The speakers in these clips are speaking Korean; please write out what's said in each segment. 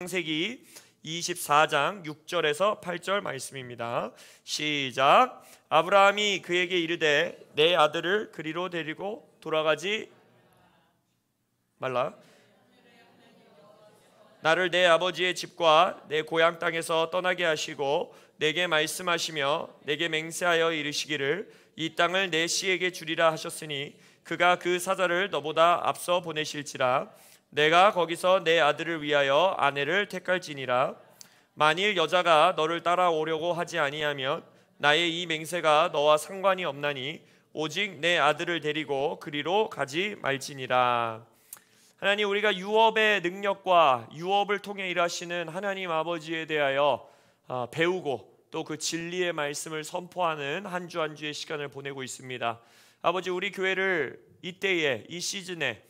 창세기 24장 6절에서 8절 말씀입니다. 시작. 아브라함이 그에게 이르되 내 아들을 그리로 데리고 돌아가지 말라. 나를 내 아버지의 집과 내 고향 땅에서 떠나게 하시고 내게 말씀하시며 내게 맹세하여 이르시기를 이 땅을 내 씨에게 주리라 하셨으니 그가 그 사자를 너보다 앞서 보내실지라 내가 거기서 내 아들을 위하여 아내를 택할지니라 만일 여자가 너를 따라오려고 하지 아니하면 나의 이 맹세가 너와 상관이 없나니 오직 내 아들을 데리고 그리로 가지 말지니라 하나님 우리가 유업의 능력과 유업을 통해 일하시는 하나님 아버지에 대하여 아, 배우고 또 그 진리의 말씀을 선포하는 한 주한 한 주의 시간을 보내고 있습니다 아버지 우리 교회를 이때에 이 시즌에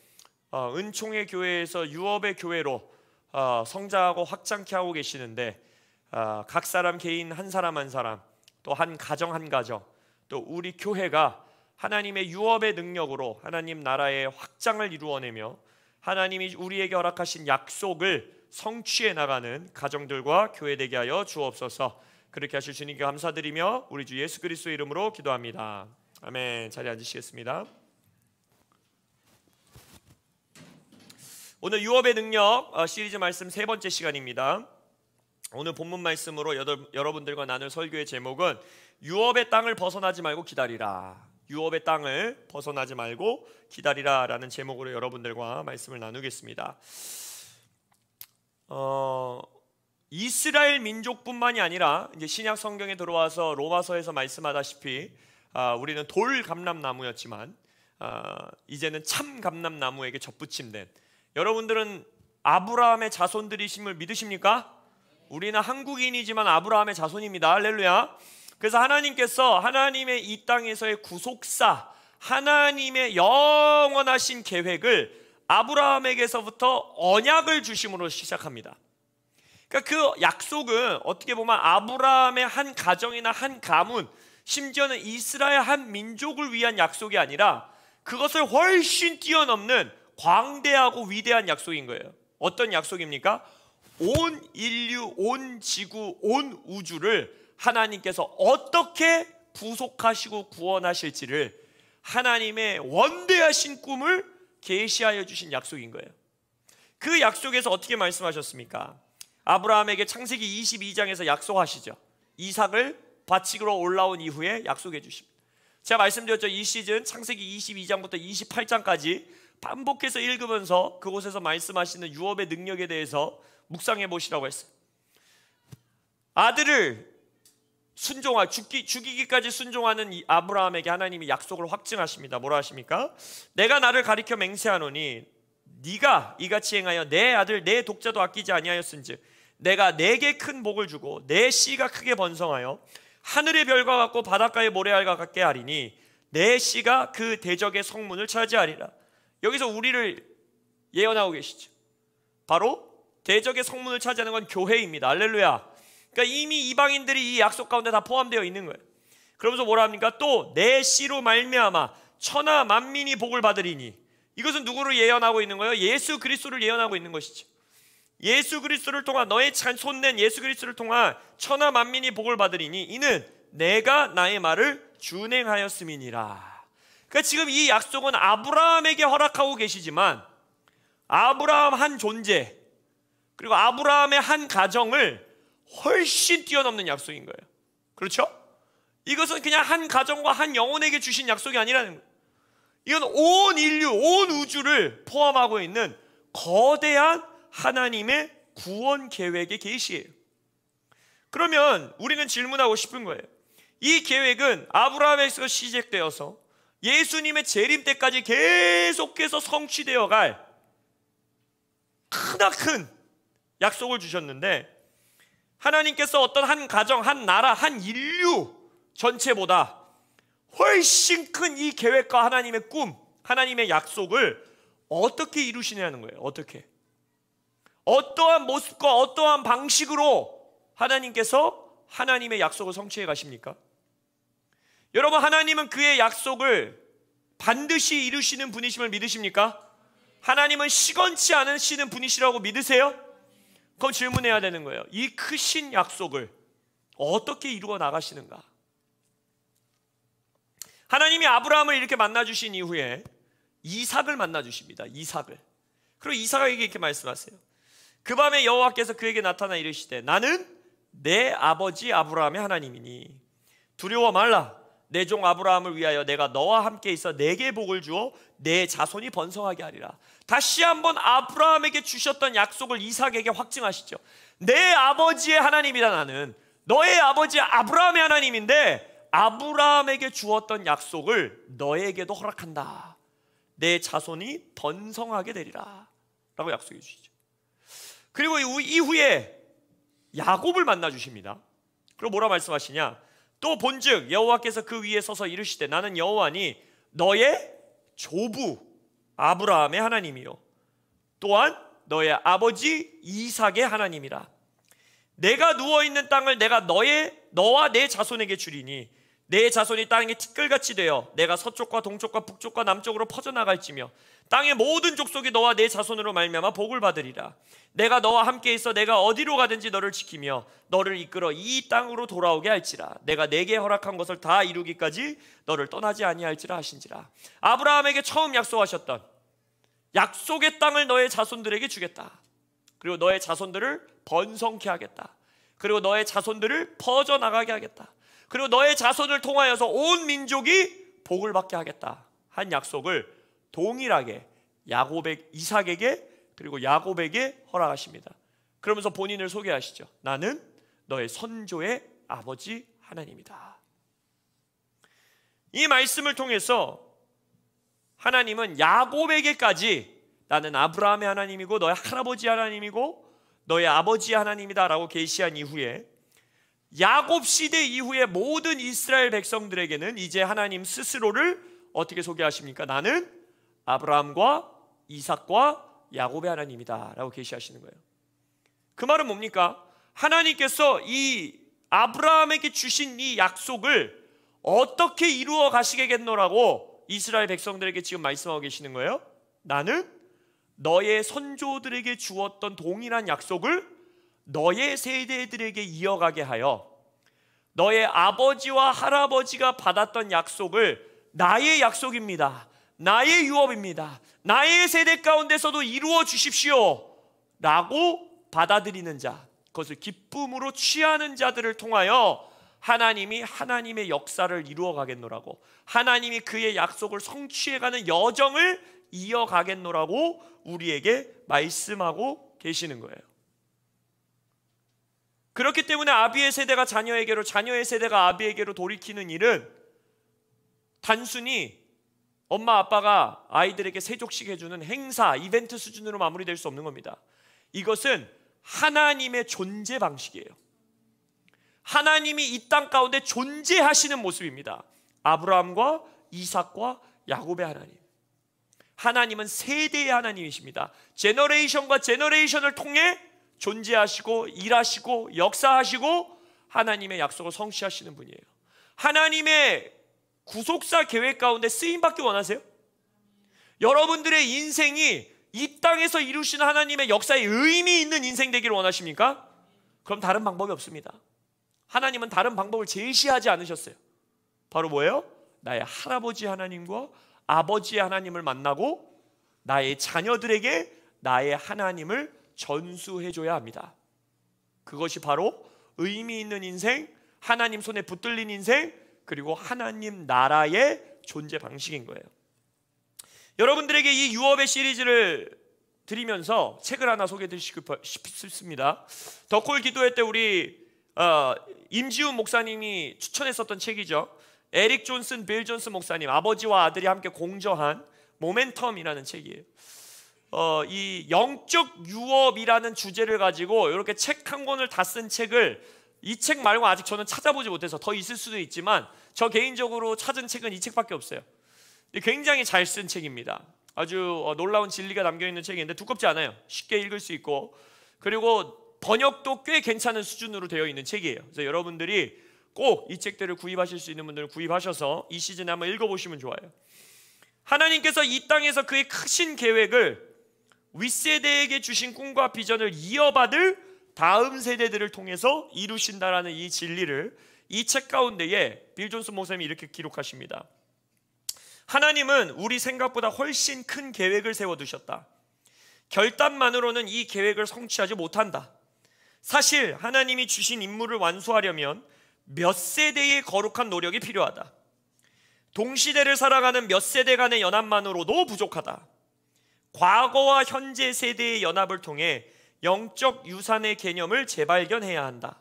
어, 은총의 교회에서 유업의 교회로 어, 성장하고 확장케 하고 계시는데 어, 각 사람 개인 한 사람 한 사람 또 한 가정 한 가정 또 우리 교회가 하나님의 유업의 능력으로 하나님 나라의 확장을 이루어내며 하나님이 우리에게 허락하신 약속을 성취해 나가는 가정들과 교회 되게 하여 주옵소서. 그렇게 하실 주님께 감사드리며 우리 주 예수 그리스도의 이름으로 기도합니다. 아멘. 자리 앉으시겠습니다. 오늘 유업의 능력 어, 시리즈 말씀 세 번째 시간입니다. 오늘 본문 말씀으로 여러분들과 나눌 설교의 제목은 유업의 땅을 벗어나지 말고 기다리라. 유업의 땅을 벗어나지 말고 기다리라라는 제목으로 여러분들과 말씀을 나누겠습니다. 어, 이스라엘 민족뿐만이 아니라 이제 신약 성경에 들어와서 로마서에서 말씀하다시피 아, 우리는 돌 감람나무였지만 아, 이제는 참 감람나무에게 접붙임된 여러분들은 아브라함의 자손들이심을 믿으십니까? 우리는 한국인이지만 아브라함의 자손입니다. 할렐루야. 그래서 하나님께서 하나님의 이 땅에서의 구속사, 하나님의 영원하신 계획을 아브라함에게서부터 언약을 주심으로 시작합니다. 그러니까 그 약속은 어떻게 보면 아브라함의 한 가정이나 한 가문, 심지어는 이스라엘 한 민족을 위한 약속이 아니라 그것을 훨씬 뛰어넘는 광대하고 위대한 약속인 거예요. 어떤 약속입니까? 온 인류, 온 지구, 온 우주를 하나님께서 어떻게 구속하시고 구원하실지를 하나님의 원대하신 꿈을 계시하여 주신 약속인 거예요. 그 약속에서 어떻게 말씀하셨습니까? 아브라함에게 창세기 22장에서 약속하시죠. 이삭을 바치기로 올라온 이후에 약속해 주십니다. 제가 말씀드렸죠. 이 시즌 창세기 22장부터 28장까지 반복해서 읽으면서 그곳에서 말씀하시는 유업의 능력에 대해서 묵상해 보시라고 했어요. 아들을 순종하 죽기 죽이기까지 순종하는 아브라함에게 하나님이 약속을 확증하십니다. 뭐라 하십니까? 내가 나를 가리켜 맹세하노니 네가 이같이 행하여 내 아들 내 독자도 아끼지 아니하였은즉 내가 내게 큰 복을 주고 내 씨가 크게 번성하여 하늘의 별과 같고 바닷가의 모래알과 같게 하리니 내 씨가 그 대적의 성문을 차지하리라. 여기서 우리를 예언하고 계시죠. 바로 대적의 성문을 차지하는 건 교회입니다. 알렐루야. 그러니까 이미 이방인들이 이 약속 가운데 다 포함되어 있는 거예요. 그러면서 뭐라 합니까? 또 내 씨로 말미암아 천하 만민이 복을 받으리니 이것은 누구를 예언하고 있는 거예요? 예수 그리스도를 예언하고 있는 것이죠. 예수 그리스도를 통한 너의 찬 손낸 예수 그리스도를 통한 천하 만민이 복을 받으리니 이는 내가 나의 말을 준행하였음이니라. 그러니까 지금 이 약속은 아브라함에게 허락하고 계시지만 아브라함 한 존재 그리고 아브라함의 한 가정을 훨씬 뛰어넘는 약속인 거예요. 그렇죠? 이것은 그냥 한 가정과 한 영혼에게 주신 약속이 아니라는 거예요. 이건 온 인류, 온 우주를 포함하고 있는 거대한 하나님의 구원 계획의 계시예요. 그러면 우리는 질문하고 싶은 거예요. 이 계획은 아브라함에서 시작되어서 예수님의 재림 때까지 계속해서 성취되어 갈 크나큰 약속을 주셨는데 하나님께서 어떤 한 가정, 한 나라, 한 인류 전체보다 훨씬 큰 이 계획과 하나님의 꿈, 하나님의 약속을 어떻게 이루시냐는 거예요. 어떻게? 어떠한 모습과 어떠한 방식으로 하나님께서 하나님의 약속을 성취해 가십니까? 여러분 하나님은 그의 약속을 반드시 이루시는 분이심을 믿으십니까? 하나님은 시건치 않으시는 분이시라고 믿으세요? 그럼 질문해야 되는 거예요. 이 크신 약속을 어떻게 이루어 나가시는가? 하나님이 아브라함을 이렇게 만나 주신 이후에 이삭을 만나 주십니다. 이삭을. 그리고 이삭에게 이렇게 말씀하세요. 그 밤에 여호와께서 그에게 나타나 이르시되 나는 내 아버지 아브라함의 하나님이니 두려워 말라 내종 아브라함을 위하여 내가 너와 함께 있어 내게 복을 주어 내 자손이 번성하게 하리라. 다시 한번 아브라함에게 주셨던 약속을 이삭에게 확증하시죠. 내 아버지의 하나님이다 나는 너의 아버지 아브라함의 하나님인데 아브라함에게 주었던 약속을 너에게도 허락한다. 내 자손이 번성하게 되리라. 라고 약속해 주시죠. 그리고 이후에 야곱을 만나 주십니다. 그리고 뭐라 말씀하시냐? 또 본즉 여호와께서 그 위에 서서 이르시되 나는 여호와니 너의 조부 아브라함의 하나님이요 또한 너의 아버지 이삭의 하나님이라 내가 누워 있는 땅을 내가 너의 너와 내 자손에게 주리니 내 자손이 땅에 티끌같이 되어 내가 서쪽과 동쪽과 북쪽과 남쪽으로 퍼져나갈지며 땅의 모든 족속이 너와 내 자손으로 말미암아 복을 받으리라 내가 너와 함께 있어 내가 어디로 가든지 너를 지키며 너를 이끌어 이 땅으로 돌아오게 할지라 내가 내게 허락한 것을 다 이루기까지 너를 떠나지 아니할지라 하신지라 아브라함에게 처음 약속하셨던 약속의 땅을 너의 자손들에게 주겠다 그리고 너의 자손들을 번성케 하겠다 그리고 너의 자손들을 퍼져나가게 하겠다 그리고 너의 자손을 통하여서 온 민족이 복을 받게 하겠다 한 약속을 동일하게 야곱의 이삭에게 그리고 야곱에게 허락하십니다. 그러면서 본인을 소개하시죠. 나는 너의 선조의 아버지 하나님이다. 이 말씀을 통해서 하나님은 야곱에게까지 나는 아브라함의 하나님이고 너의 할아버지 하나님이고 너의 아버지 하나님이다라고 계시한 이후에 야곱 시대 이후에 모든 이스라엘 백성들에게는 이제 하나님 스스로를 어떻게 소개하십니까? 나는 아브라함과 이삭과 야곱의 하나님이다라고 계시하시는 거예요. 그 말은 뭡니까? 하나님께서 이 아브라함에게 주신 이 약속을 어떻게 이루어 가시겠노라고 이스라엘 백성들에게 지금 말씀하고 계시는 거예요. 나는 너의 선조들에게 주었던 동일한 약속을 너의 세대들에게 이어가게 하여 너의 아버지와 할아버지가 받았던 약속을 나의 약속입니다. 나의 유업입니다. 나의 세대 가운데서도 이루어 주십시오. 라고 받아들이는 자, 그것을 기쁨으로 취하는 자들을 통하여 하나님이 하나님의 역사를 이루어 가겠노라고 하나님이 그의 약속을 성취해 가는 여정을 이어 가겠노라고 우리에게 말씀하고 계시는 거예요. 그렇기 때문에 아비의 세대가 자녀에게로 자녀의 세대가 아비에게로 돌이키는 일은 단순히 엄마 아빠가 아이들에게 세족식 해주는 행사 이벤트 수준으로 마무리될 수 없는 겁니다. 이것은 하나님의 존재 방식이에요. 하나님이 이 땅 가운데 존재하시는 모습입니다. 아브라함과 이삭과 야곱의 하나님. 하나님은 세대의 하나님이십니다. 제너레이션과 제너레이션을 통해 존재하시고 일하시고 역사하시고 하나님의 약속을 성취하시는 분이에요. 하나님의 구속사 계획 가운데 쓰임 받기 원하세요? 여러분들의 인생이 이 땅에서 이루시 하나님의 역사에 의미 있는 인생 되기를 원하십니까? 그럼 다른 방법이 없습니다. 하나님은 다른 방법을 제시하지 않으셨어요. 바로 뭐예요? 나의 할아버지 하나님과 아버지 하나님을 만나고 나의 자녀들에게 나의 하나님을 전수해줘야 합니다. 그것이 바로 의미 있는 인생, 하나님 손에 붙들린 인생, 그리고 하나님 나라의 존재 방식인 거예요. 여러분들에게 이 유업의 시리즈를 드리면서 책을 하나 소개해 드리고 싶습니다. 덕골 기도회 때 우리 어, 임지훈 목사님이 추천했었던 책이죠. 에릭 존슨, 빌 존슨 목사님 아버지와 아들이 함께 공저한 모멘텀이라는 책이에요. 어, 이 영적 유업이라는 주제를 가지고 이렇게 책 한 권을 다 쓴 책을 이 책 말고 아직 저는 찾아보지 못해서 더 있을 수도 있지만 저 개인적으로 찾은 책은 이 책밖에 없어요. 굉장히 잘 쓴 책입니다. 아주 어, 놀라운 진리가 담겨 있는 책인데 두껍지 않아요. 쉽게 읽을 수 있고 그리고 번역도 꽤 괜찮은 수준으로 되어 있는 책이에요. 그래서 여러분들이 꼭 이 책들을 구입하실 수 있는 분들은 구입하셔서 이 시즌에 한번 읽어보시면 좋아요. 하나님께서 이 땅에서 그의 크신 계획을 윗세대에게 주신 꿈과 비전을 이어받을 다음 세대들을 통해서 이루신다라는 이 진리를 이 책 가운데에 빌 존슨 목사님이 이렇게 기록하십니다. 하나님은 우리 생각보다 훨씬 큰 계획을 세워두셨다. 결단만으로는 이 계획을 성취하지 못한다. 사실 하나님이 주신 임무를 완수하려면 몇 세대의 거룩한 노력이 필요하다. 동시대를 살아가는 몇 세대 간의 연합만으로도 부족하다. 과거와 현재 세대의 연합을 통해 영적 유산의 개념을 재발견해야 한다.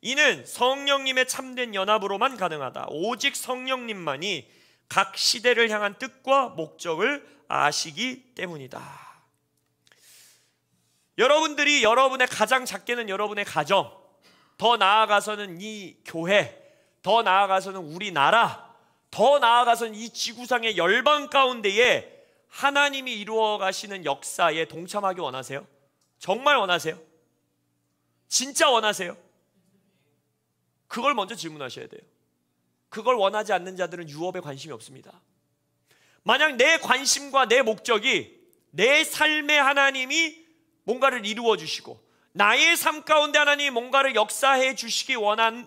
이는 성령님의 참된 연합으로만 가능하다. 오직 성령님만이 각 시대를 향한 뜻과 목적을 아시기 때문이다. 여러분들이 여러분의 가장 작게는 여러분의 가정, 더 나아가서는 이 교회, 더 나아가서는 우리나라, 더 나아가서는 이 지구상의 열방 가운데에 하나님이 이루어 가시는 역사에 동참하기 원하세요? 정말 원하세요? 진짜 원하세요? 그걸 먼저 질문하셔야 돼요. 그걸 원하지 않는 자들은 유업에 관심이 없습니다. 만약 내 관심과 내 목적이 내 삶에 하나님이 뭔가를 이루어 주시고 나의 삶 가운데 하나님이 뭔가를 역사해 주시기 원하는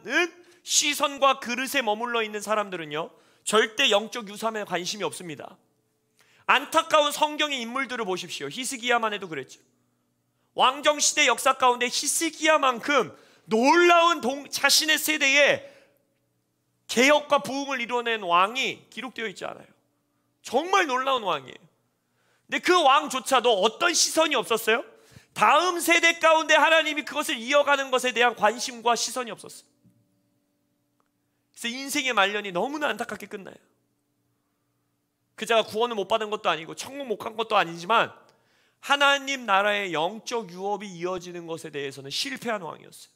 시선과 그릇에 머물러 있는 사람들은요 절대 영적 유산에 관심이 없습니다. 안타까운 성경의 인물들을 보십시오. 히스기야만 해도 그랬죠. 왕정 시대 역사 가운데 히스기야만큼 놀라운 동, 자신의 세대에 개혁과 부흥을 이뤄낸 왕이 기록되어 있지 않아요. 정말 놀라운 왕이에요. 근데 그 왕조차도 어떤 시선이 없었어요? 다음 세대 가운데 하나님이 그것을 이어가는 것에 대한 관심과 시선이 없었어요. 그래서 인생의 말년이 너무나 안타깝게 끝나요. 그 자가 구원을 못 받은 것도 아니고 천국 못 간 것도 아니지만 하나님 나라의 영적 유업이 이어지는 것에 대해서는 실패한 왕이었어요.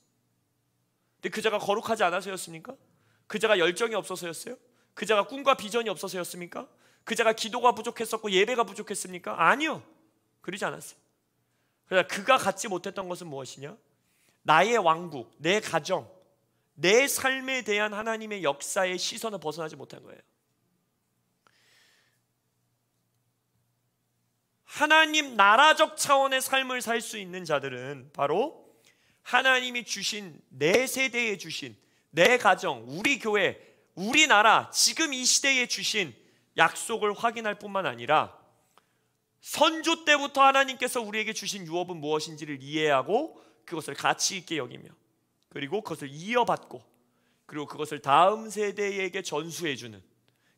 근데 그 자가 거룩하지 않아서였습니까? 그 자가 열정이 없어서였어요? 그 자가 꿈과 비전이 없어서였습니까? 그 자가 기도가 부족했었고 예배가 부족했습니까? 아니요. 그러지 않았어요. 그러나 그가 갖지 못했던 것은 무엇이냐? 나의 왕국, 내 가정, 내 삶에 대한 하나님의 역사의 시선을 벗어나지 못한 거예요. 하나님 나라적 차원의 삶을 살 수 있는 자들은 바로 하나님이 주신 내 세대에 주신 내 가정, 우리 교회, 우리나라 지금 이 시대에 주신 약속을 확인할 뿐만 아니라 선조 때부터 하나님께서 우리에게 주신 유업은 무엇인지를 이해하고 그것을 가치 있게 여기며 그리고 그것을 이어받고 그리고 그것을 다음 세대에게 전수해 주는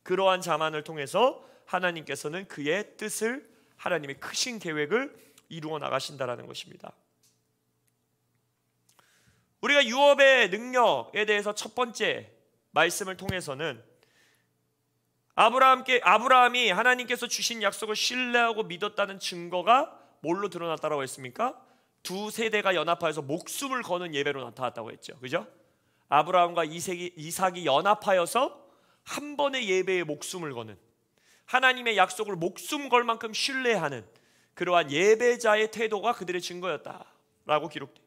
그러한 자만을 통해서 하나님께서는 그의 뜻을 하나님의 크신 계획을 이루어 나가신다라는 것입니다. 우리가 유업의 능력에 대해서 첫 번째 말씀을 통해서는 아브라함께 아브라함이 하나님께서 주신 약속을 신뢰하고 믿었다는 증거가 뭘로 드러났다라고 했습니까? 두 세대가 연합하여서 목숨을 거는 예배로 나타났다고 했죠. 그죠? 아브라함과 이삭이, 이삭이 연합하여서 한 번의 예배에 목숨을 거는 하나님의 약속을 목숨 걸 만큼 신뢰하는 그러한 예배자의 태도가 그들의 증거였다라고 기록돼.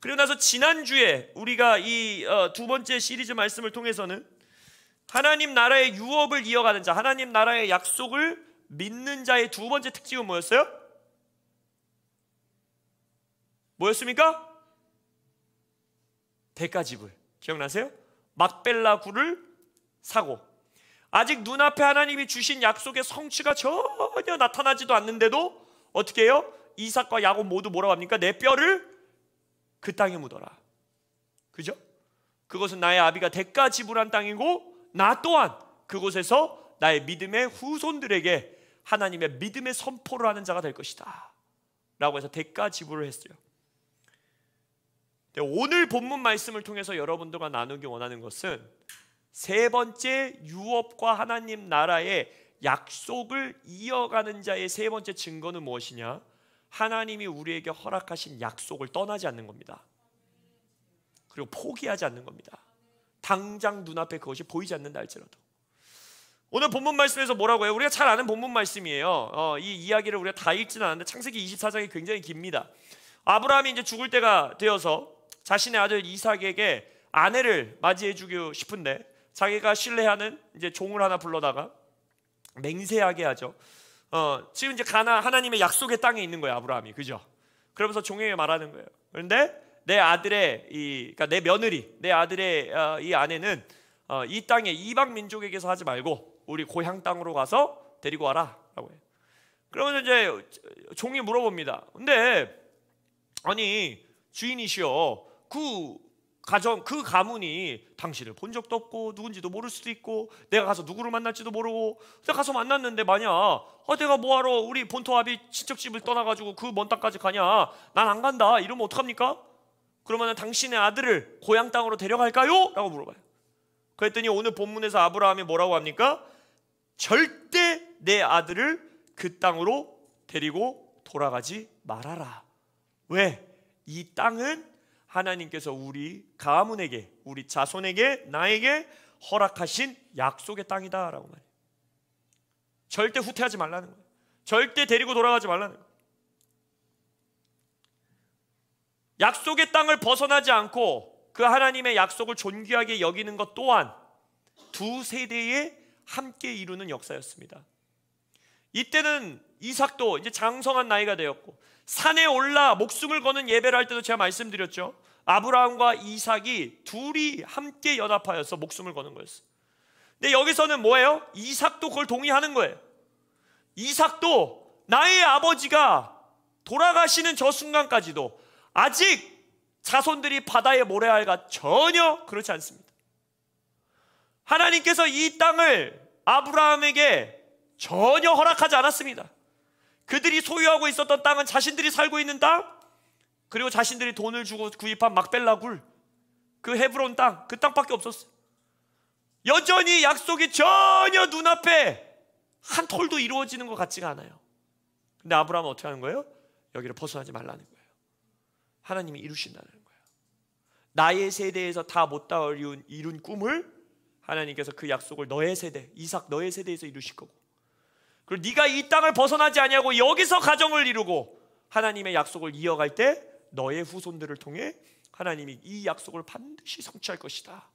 그리고 나서 지난주에 우리가 이두 어, 번째 시리즈 말씀을 통해서는 하나님 나라의 유업을 이어가는 자, 하나님 나라의 약속을 믿는 자의 두 번째 특징은 뭐였어요? 뭐였습니까? 대가집을 기억나세요? 막벨라 굴을 사고 아직 눈앞에 하나님이 주신 약속의 성취가 전혀 나타나지도 않는데도 어떻게 해요? 이삭과 야곱 모두 뭐라고 합니까? 내 뼈를 그 땅에 묻어라. 그죠? 그것은 나의 아비가 대가 지불한 땅이고 나 또한 그곳에서 나의 믿음의 후손들에게 하나님의 믿음의 선포를 하는 자가 될 것이다. 라고 해서 대가 지불을 했어요. 오늘 본문 말씀을 통해서 여러분들과 나누기 원하는 것은 세 번째 유업과 하나님 나라의 약속을 이어가는 자의 세 번째 증거는 무엇이냐? 하나님이 우리에게 허락하신 약속을 떠나지 않는 겁니다. 그리고 포기하지 않는 겁니다. 당장 눈앞에 그것이 보이지 않는다 할지라도. 오늘 본문 말씀에서 뭐라고 해요? 우리가 잘 아는 본문 말씀이에요. 어, 이 이야기를 우리가 다 읽지는 않는데 창세기 24장이 굉장히 깁니다. 아브라함이 이제 죽을 때가 되어서 자신의 아들 이삭에게 아내를 맞이해 주기 싶은데 자기가 신뢰하는 이제 종을 하나 불러다가 맹세하게 하죠. 어, 지금 이제 가나 하나님의 약속의 땅에 있는 거예요 아브라함이 그죠? 그러면서 종에게 말하는 거예요. 그런데 내 아들의 이 그러니까 내 며느리 내 아들의 어, 이 아내는 어, 이 땅에 이방 민족에게서 하지 말고 우리 고향 땅으로 가서 데리고 와라라고 해요. 그러면 이제 종이 물어봅니다. 근데 아니 주인이시여 그 가정 그 가문이 당신을 본 적도 없고 누군지도 모를 수도 있고 내가 가서 누구를 만날지도 모르고 내가 가서 만났는데 만약 어, 내가 뭐하러 우리 본토아비 친척집을 떠나가지고 그 먼 땅까지 가냐 난 안 간다 이러면 어떡합니까? 그러면 당신의 아들을 고향 땅으로 데려갈까요? 라고 물어봐요 그랬더니 오늘 본문에서 아브라함이 뭐라고 합니까? 절대 내 아들을 그 땅으로 데리고 돌아가지 말아라 왜? 이 땅은 하나님께서 우리 가문에게, 우리 자손에게, 나에게 허락하신 약속의 땅이다라고 말해요. 절대 후퇴하지 말라는 거예요. 절대 데리고 돌아가지 말라는 거예요. 약속의 땅을 벗어나지 않고 그 하나님의 약속을 존귀하게 여기는 것 또한 두 세대에 함께 이루는 역사였습니다. 이때는 이삭도 이제 장성한 나이가 되었고 산에 올라 목숨을 거는 예배를 할 때도 제가 말씀드렸죠. 아브라함과 이삭이 둘이 함께 연합하여서 목숨을 거는 거였어요. 근데 여기서는 뭐예요? 이삭도 그걸 동의하는 거예요. 이삭도 나의 아버지가 돌아가시는 저 순간까지도 아직 자손들이 바다에 모래알과 전혀 그렇지 않습니다. 하나님께서 이 땅을 아브라함에게 전혀 허락하지 않았습니다. 그들이 소유하고 있었던 땅은 자신들이 살고 있는 땅 그리고 자신들이 돈을 주고 구입한 막벨라 굴그 헤브론 땅그 땅밖에 없었어요. 여전히 약속이 전혀 눈앞에 한 톨도 이루어지는 것 같지가 않아요. 근데 아브라함은 어떻게 하는 거예요? 여기를 벗어나지 말라는 거예요. 하나님이 이루신다는 거예요. 나의 세대에서 다못다 이룬, 이룬 꿈을 하나님께서 그 약속을 너의 세대, 이삭 너의 세대에서 이루실 거고 그리고 네가 이 땅을 벗어나지 아니하고 여기서 가정을 이루고 하나님의 약속을 이어갈 때 너의 후손들을 통해 하나님이 이 약속을 반드시 성취할 것이다.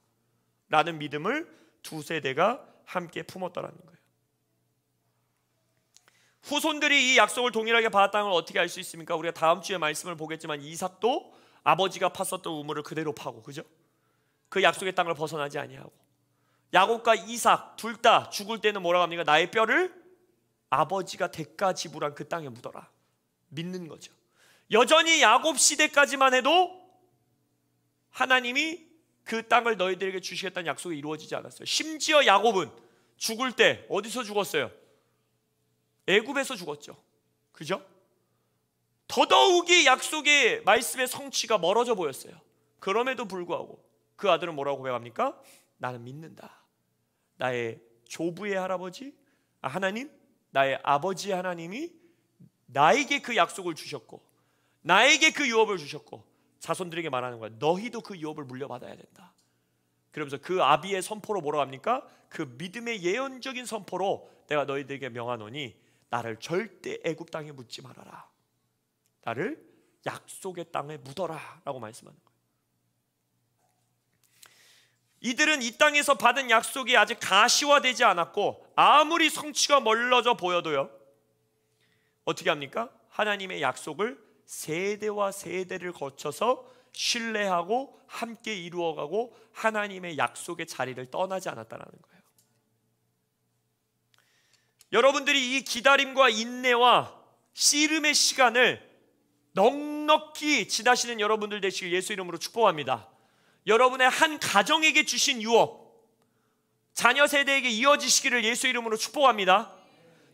라는 믿음을 두 세대가 함께 품었다라는 거예요. 후손들이 이 약속을 동일하게 받았다는 걸 어떻게 알 수 있습니까? 우리가 다음 주에 말씀을 보겠지만 이삭도 아버지가 팠었던 우물을 그대로 파고 그죠? 그 약속의 땅을 벗어나지 아니하고 야곱과 이삭 둘 다 죽을 때는 뭐라고 합니까? 나의 뼈를 아버지가 대가 지불한 그 땅에 묻어라. 믿는 거죠. 여전히 야곱 시대까지만 해도 하나님이 그 땅을 너희들에게 주시겠다는 약속이 이루어지지 않았어요. 심지어 야곱은 죽을 때 어디서 죽었어요? 애굽에서 죽었죠. 그죠? 더더욱이 약속의 말씀의 성취가 멀어져 보였어요. 그럼에도 불구하고 그 아들은 뭐라고 고백합니까? 나는 믿는다. 나의 조부의 할아버지, 아, 하나님, 나의 아버지 하나님이 나에게 그 약속을 주셨고 나에게 그 유업을 주셨고 자손들에게 말하는 거야. 너희도 그 유업을 물려받아야 된다. 그러면서 그 아비의 선포로 뭐라고 합니까? 그 믿음의 예언적인 선포로 내가 너희들에게 명하노니 나를 절대 애굽 땅에 묻지 말아라. 나를 약속의 땅에 묻어라라고 말씀하는 거예요. 이들은 이 땅에서 받은 약속이 아직 가시화되지 않았고 아무리 성취가 멀어져 보여도요. 어떻게 합니까? 하나님의 약속을 세대와 세대를 거쳐서 신뢰하고 함께 이루어가고 하나님의 약속의 자리를 떠나지 않았다는 거예요. 여러분들이 이 기다림과 인내와 씨름의 시간을 넉넉히 지나시는 여러분들 되시 길 예수 이름으로 축복합니다. 여러분의 한 가정에게 주신 유혹 자녀 세대에게 이어지시기를 예수 이름으로 축복합니다.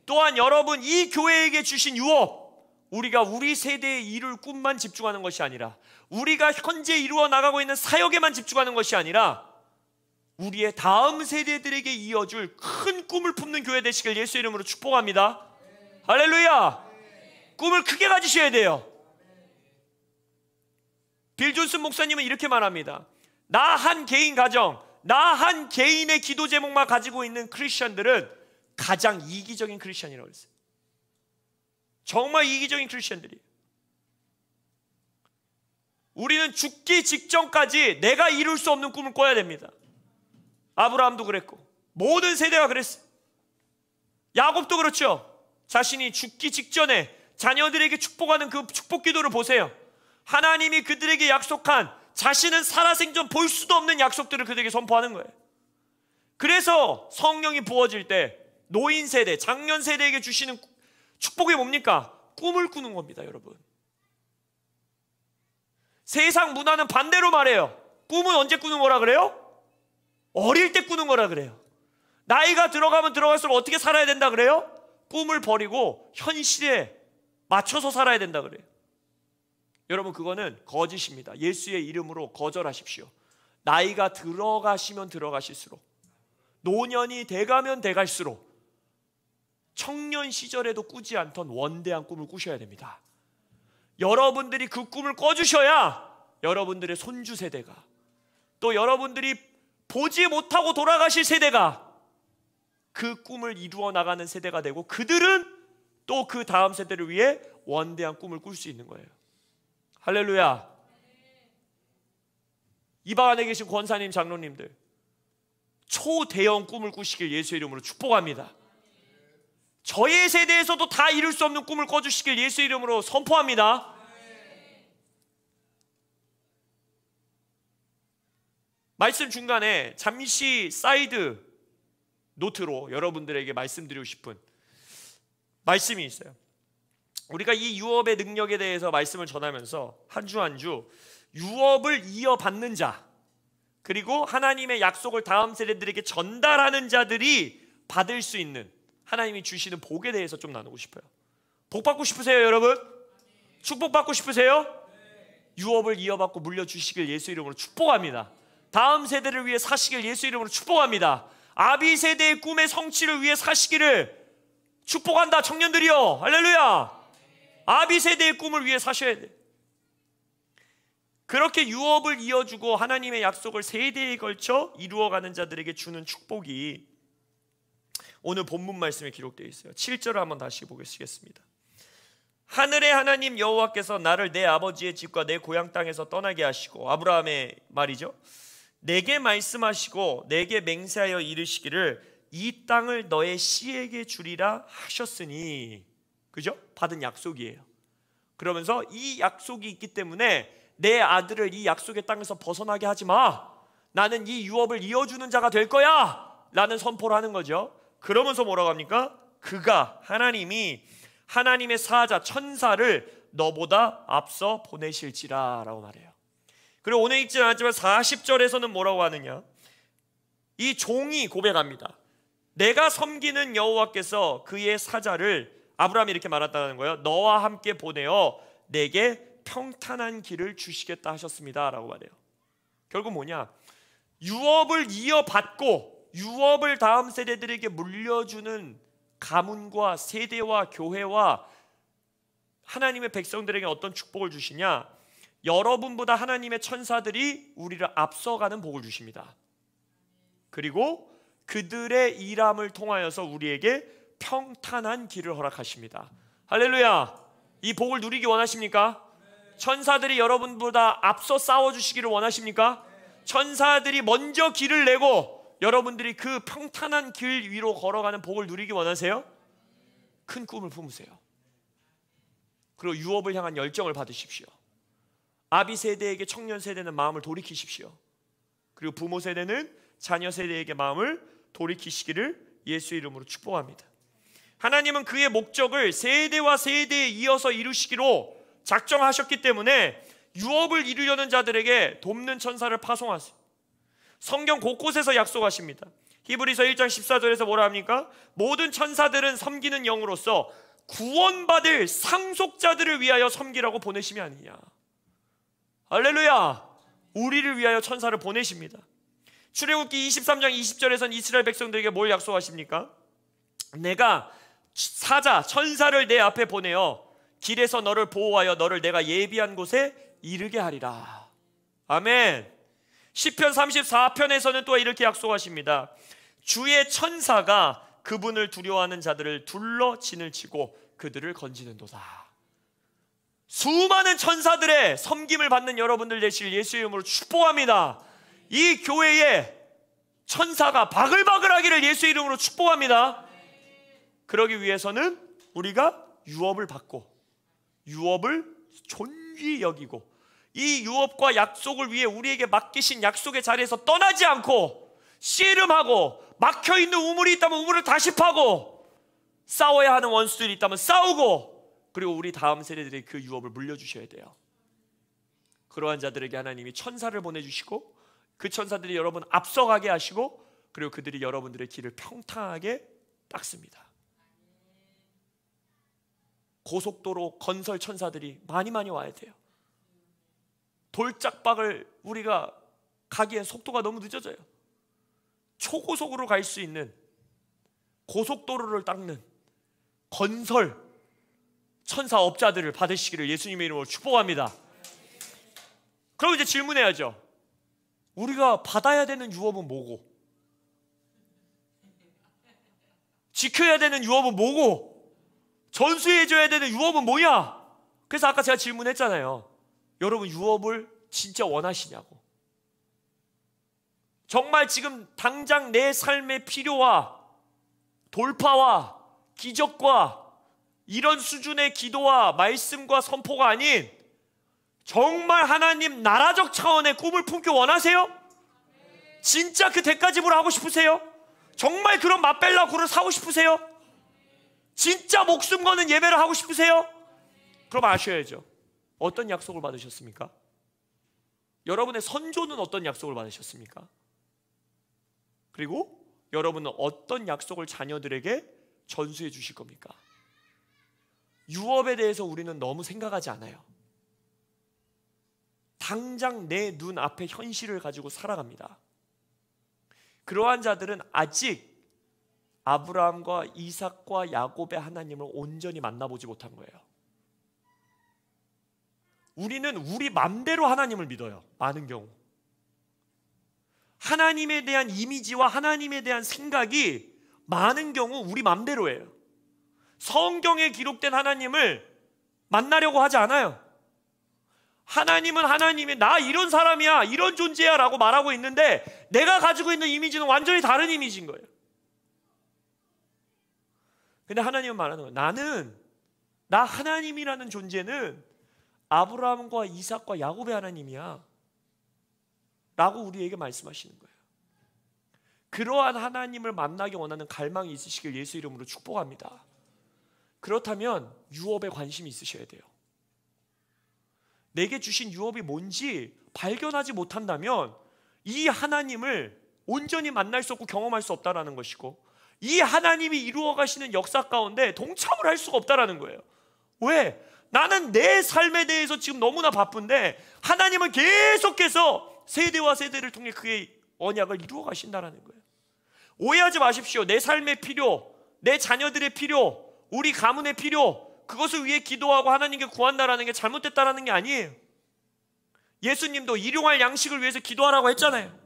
또한 여러분 이 교회에게 주신 유혹 우리가 우리 세대의 이룰 꿈만 집중하는 것이 아니라 우리가 현재 이루어 나가고 있는 사역에만 집중하는 것이 아니라 우리의 다음 세대들에게 이어줄 큰 꿈을 품는 교회 되시길 예수 이름으로 축복합니다. 할렐루야! 꿈을 크게 가지셔야 돼요. 빌 존슨 목사님은 이렇게 말합니다. 나한 개인 가정, 나 한 개인의 기도 제목만 가지고 있는 크리스천들은 가장 이기적인 크리스천이라고 그랬어요. 정말 이기적인 크리스천들이에요. 우리는 죽기 직전까지 내가 이룰 수 없는 꿈을 꿔야 됩니다. 아브라함도 그랬고 모든 세대가 그랬어요. 야곱도 그렇죠. 자신이 죽기 직전에 자녀들에게 축복하는 그 축복 기도를 보세요. 하나님이 그들에게 약속한 자신은 살아생전 볼 수도 없는 약속들을 그들에게 선포하는 거예요. 그래서 성령이 부어질 때 노인 세대, 장년 세대에게 주시는 축복이 뭡니까? 꿈을 꾸는 겁니다, 여러분. 세상 문화는 반대로 말해요. 꿈은 언제 꾸는 거라 그래요? 어릴 때 꾸는 거라 그래요. 나이가 들어가면 들어갈수록 어떻게 살아야 된다 그래요? 꿈을 버리고 현실에 맞춰서 살아야 된다 그래요. 여러분 그거는 거짓입니다. 예수의 이름으로 거절하십시오. 나이가 들어가시면 들어가실수록 노년이 돼가면 돼갈수록 청년 시절에도 꾸지 않던 원대한 꿈을 꾸셔야 됩니다. 여러분들이 그 꿈을 꿔주셔야 여러분들의 손주 세대가 또 여러분들이 보지 못하고 돌아가실 세대가 그 꿈을 이루어 나가는 세대가 되고 그들은 또 그 다음 세대를 위해 원대한 꿈을 꿀 수 있는 거예요. 할렐루야. 이방 안에 계신 권사님, 장로님들 초대형 꿈을 꾸시길 예수의 이름으로 축복합니다. 저의 세대에서도 다 이룰 수 없는 꿈을 꿔주시길 예수 이름으로 선포합니다. 말씀 중간에 잠시 사이드 노트로 여러분들에게 말씀드리고 싶은 말씀이 있어요. 우리가 이 유업의 능력에 대해서 말씀을 전하면서 한 주 한 주 유업을 이어받는 자 그리고 하나님의 약속을 다음 세대들에게 전달하는 자들이 받을 수 있는 하나님이 주시는 복에 대해서 좀 나누고 싶어요. 복 받고 싶으세요, 여러분? 축복 받고 싶으세요? 유업을 이어받고 물려주시길 예수 이름으로 축복합니다. 다음 세대를 위해 사시길 예수 이름으로 축복합니다. 아비 세대의 꿈의 성취를 위해 사시기를 축복한다, 청년들이요 할렐루야. 아비세대의 꿈을 위해 사셔야 돼. 그렇게 유업을 이어주고 하나님의 약속을 세대에 걸쳐 이루어가는 자들에게 주는 축복이 오늘 본문 말씀에 기록되어 있어요. 7절을 한번 다시 보겠습니다. 하늘의 하나님 여호와께서 나를 내 아버지의 집과 내 고향 땅에서 떠나게 하시고 아브라함의 말이죠. 내게 말씀하시고 내게 맹세하여 이르시기를 이 땅을 너의 씨에게 주리라 하셨으니 그죠? 받은 약속이에요. 그러면서 이 약속이 있기 때문에 내 아들을 이 약속의 땅에서 벗어나게 하지 마. 나는 이 유업을 이어주는 자가 될 거야. 라는 선포를 하는 거죠. 그러면서 뭐라고 합니까? 그가 하나님이 하나님의 사자 천사를 너보다 앞서 보내실지라라고 말해요. 그리고 오늘 읽지는 않았지만 40절에서는 뭐라고 하느냐? 이 종이 고백합니다. 내가 섬기는 여호와께서 그의 사자를 아브라함이 이렇게 말했다는 거예요. 너와 함께 보내어 내게 평탄한 길을 주시겠다 하셨습니다라고 말해요. 결국 뭐냐? 유업을 이어받고 유업을 다음 세대들에게 물려주는 가문과 세대와 교회와 하나님의 백성들에게 어떤 축복을 주시냐? 여러분보다 하나님의 천사들이 우리를 앞서가는 복을 주십니다. 그리고 그들의 일함을 통하여서 우리에게 평탄한 길을 허락하십니다. 할렐루야. 이 복을 누리기 원하십니까? 천사들이 여러분보다 앞서 싸워 주시기를 원하십니까? 천사들이 먼저 길을 내고 여러분들이 그 평탄한 길 위로 걸어가는 복을 누리기 원하세요? 큰 꿈을 품으세요. 그리고 유업을 향한 열정을 받으십시오. 아비 세대에게 청년 세대는 마음을 돌이키십시오. 그리고 부모 세대는 자녀 세대에게 마음을 돌이키시기를 예수 이름으로 축복합니다. 하나님은 그의 목적을 세대와 세대에 이어서 이루시기로 작정하셨기 때문에 유업을 이루려는 자들에게 돕는 천사를 파송하세요. 성경 곳곳에서 약속하십니다. 히브리서 1장 14절에서 뭐라 합니까? 모든 천사들은 섬기는 영으로서 구원받을 상속자들을 위하여 섬기라고 보내심이 아니냐. 할렐루야. 우리를 위하여 천사를 보내십니다. 출애굽기 23장 20절에선 이스라엘 백성들에게 뭘 약속하십니까? 내가 사자 천사를 내 앞에 보내어 길에서 너를 보호하여 너를 내가 예비한 곳에 이르게 하리라. 아멘. 시편 34편에서는 또 이렇게 약속하십니다. 주의 천사가 그분을 두려워하는 자들을 둘러 진을 치고 그들을 건지는도다. 수많은 천사들의 섬김을 받는 여러분들 되실 예수의 이름으로 축복합니다. 이 교회에 천사가 바글바글하기를 예수 이름으로 축복합니다. 그러기 위해서는 우리가 유업을 받고 유업을 존귀 여기고 이 유업과 약속을 위해 우리에게 맡기신 약속의 자리에서 떠나지 않고 씨름하고 막혀 있는 우물이 있다면 우물을 다시 파고 싸워야 하는 원수들이 있다면 싸우고 그리고 우리 다음 세대들이 그 유업을 물려주셔야 돼요. 그러한 자들에게 하나님이 천사를 보내주시고 그 천사들이 여러분 앞서가게 하시고 그리고 그들이 여러분들의 길을 평탄하게 닦습니다. 고속도로 건설 천사들이 많이 많이 와야 돼요. 돌짝박을 우리가 가기엔 속도가 너무 늦어져요. 초고속으로 갈 수 있는 고속도로를 닦는 건설 천사업자들을 받으시기를 예수님의 이름으로 축복합니다. 그럼 이제 질문해야죠. 우리가 받아야 되는 유업은 뭐고? 지켜야 되는 유업은 뭐고? 전수해줘야 되는 유업은 뭐야? 그래서 아까 제가 질문했잖아요. 여러분 유업을 진짜 원하시냐고. 정말 지금 당장 내 삶의 필요와 돌파와 기적과 이런 수준의 기도와 말씀과 선포가 아닌 정말 하나님 나라적 차원의 꿈을 품기 원하세요? 진짜 그 대가집을 하고 싶으세요? 정말 그런 맛벨라 고를 사고 싶으세요? 진짜 목숨 거는 예배를 하고 싶으세요? 그럼 아셔야죠. 어떤 약속을 받으셨습니까? 여러분의 선조는 어떤 약속을 받으셨습니까? 그리고 여러분은 어떤 약속을 자녀들에게 전수해 주실 겁니까? 유업에 대해서 우리는 너무 생각하지 않아요. 당장 내 눈앞에 현실을 가지고 살아갑니다. 그러한 자들은 아직 아브라함과 이삭과 야곱의 하나님을 온전히 만나보지 못한 거예요. 우리는 우리 맘대로 하나님을 믿어요. 많은 경우. 하나님에 대한 이미지와 하나님에 대한 생각이 많은 경우 우리 맘대로예요. 성경에 기록된 하나님을 만나려고 하지 않아요. 하나님은 하나님이 나 이런 사람이야, 이런 존재야 라고 말하고 있는데 내가 가지고 있는 이미지는 완전히 다른 이미지인 거예요. 근데 하나님은 말하는 거예요. 나는 나 하나님이라는 존재는 아브라함과 이삭과 야곱의 하나님이야. 라고 우리에게 말씀하시는 거예요. 그러한 하나님을 만나기 원하는 갈망이 있으시길 예수 이름으로 축복합니다. 그렇다면 유업에 관심이 있으셔야 돼요. 내게 주신 유업이 뭔지 발견하지 못한다면 이 하나님을 온전히 만날 수 없고 경험할 수 없다라는 것이고 이 하나님이 이루어 가시는 역사 가운데 동참을 할 수가 없다라는 거예요. 왜? 나는 내 삶에 대해서 지금 너무나 바쁜데 하나님은 계속해서 세대와 세대를 통해 그의 언약을 이루어 가신다라는 거예요. 오해하지 마십시오. 내 삶의 필요, 내 자녀들의 필요, 우리 가문의 필요, 그것을 위해 기도하고 하나님께 구한다라는 게 잘못됐다라는 게 아니에요. 예수님도 일용할 양식을 위해서 기도하라고 했잖아요.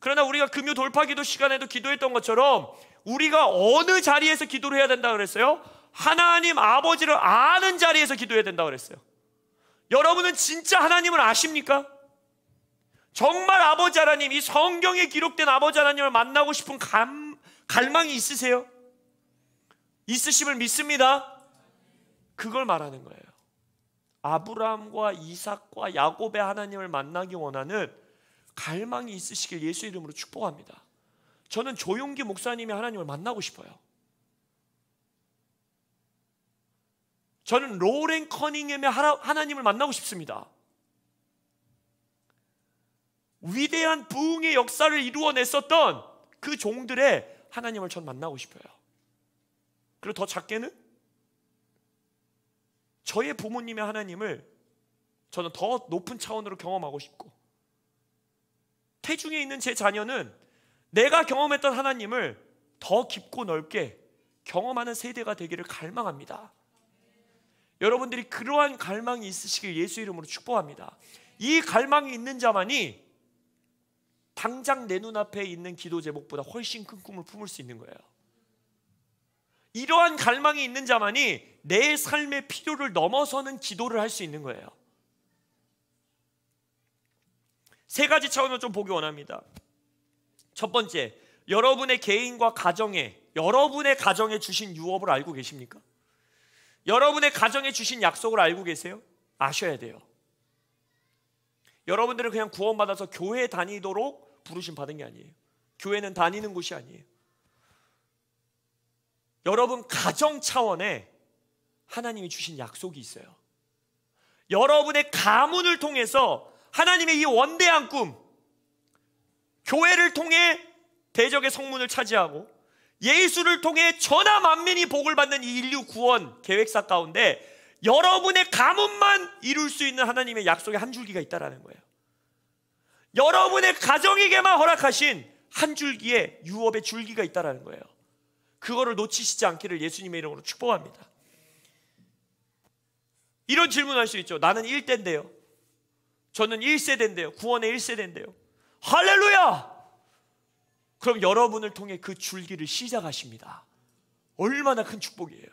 그러나 우리가 금요 돌파 기도 시간에도 기도했던 것처럼 우리가 어느 자리에서 기도를 해야 된다 그랬어요? 하나님 아버지를 아는 자리에서 기도해야 된다 그랬어요. 여러분은 진짜 하나님을 아십니까? 정말 아버지 하나님, 이 성경에 기록된 아버지 하나님을 만나고 싶은 감, 갈망이 있으세요? 있으심을 믿습니다. 그걸 말하는 거예요. 아브라함과 이삭과 야곱의 하나님을 만나기 원하는 갈망이 있으시길 예수 이름으로 축복합니다. 저는 조용기 목사님이 하나님을 만나고 싶어요. 저는 로렌 커닝엠의 하나님을 만나고 싶습니다. 위대한 부흥의 역사를 이루어냈었던 그 종들의 하나님을 전 만나고 싶어요. 그리고 더 작게는 저의 부모님의 하나님을 저는 더 높은 차원으로 경험하고 싶고 태중에 있는 제 자녀는 내가 경험했던 하나님을 더 깊고 넓게 경험하는 세대가 되기를 갈망합니다. 여러분들이 그러한 갈망이 있으시길 예수 이름으로 축복합니다. 이 갈망이 있는 자만이 당장 내 눈앞에 있는 기도 제목보다 훨씬 큰 꿈을 품을 수 있는 거예요. 이러한 갈망이 있는 자만이 내 삶의 필요를 넘어서는 기도를 할 수 있는 거예요. 세 가지 차원을 좀 보기 원합니다. 첫 번째, 여러분의 개인과 가정에, 여러분의 가정에 주신 유업을 알고 계십니까? 여러분의 가정에 주신 약속을 알고 계세요? 아셔야 돼요. 여러분들은 그냥 구원받아서 교회 다니도록 부르심 받은 게 아니에요. 교회는 다니는 곳이 아니에요. 여러분 가정 차원에 하나님이 주신 약속이 있어요. 여러분의 가문을 통해서 하나님의 이 원대한 꿈, 교회를 통해 대적의 성문을 차지하고 예수를 통해 전하 만민이 복을 받는 이 인류 구원 계획사 가운데 여러분의 가문만 이룰 수 있는 하나님의 약속의 한 줄기가 있다라는 거예요. 여러분의 가정에게만 허락하신 한 줄기에 유업의 줄기가 있다라는 거예요. 그거를 놓치시지 않기를 예수님의 이름으로 축복합니다. 이런 질문할 수 있죠. 나는 1대인데요. 저는 1세대인데요. 구원의 1세대인데요. 할렐루야! 그럼 여러분을 통해 그 줄기를 시작하십니다. 얼마나 큰 축복이에요.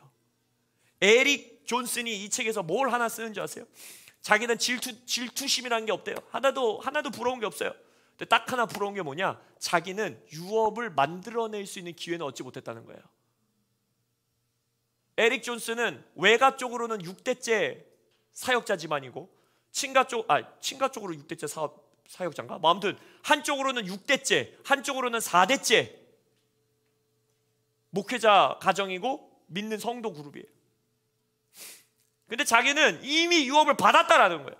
에릭 존슨이 이 책에서 뭘 하나 쓰는 줄 아세요? 자기는 질투, 질투심이라는 게 없대요. 하나도, 하나도 부러운 게 없어요. 근데 딱 하나 부러운 게 뭐냐? 자기는 유업을 만들어낼 수 있는 기회는 얻지 못했다는 거예요. 에릭 존슨은 외가 쪽으로는 6대째 사역자지만이고 친가 쪽, 아, 친가 쪽으로 6대째 사업, 사역자인가? 뭐 아무튼 한쪽으로는 6대째, 한쪽으로는 4대째 목회자 가정이고 믿는 성도 그룹이에요. 근데 자기는 이미 유업을 받았다라는 거예요.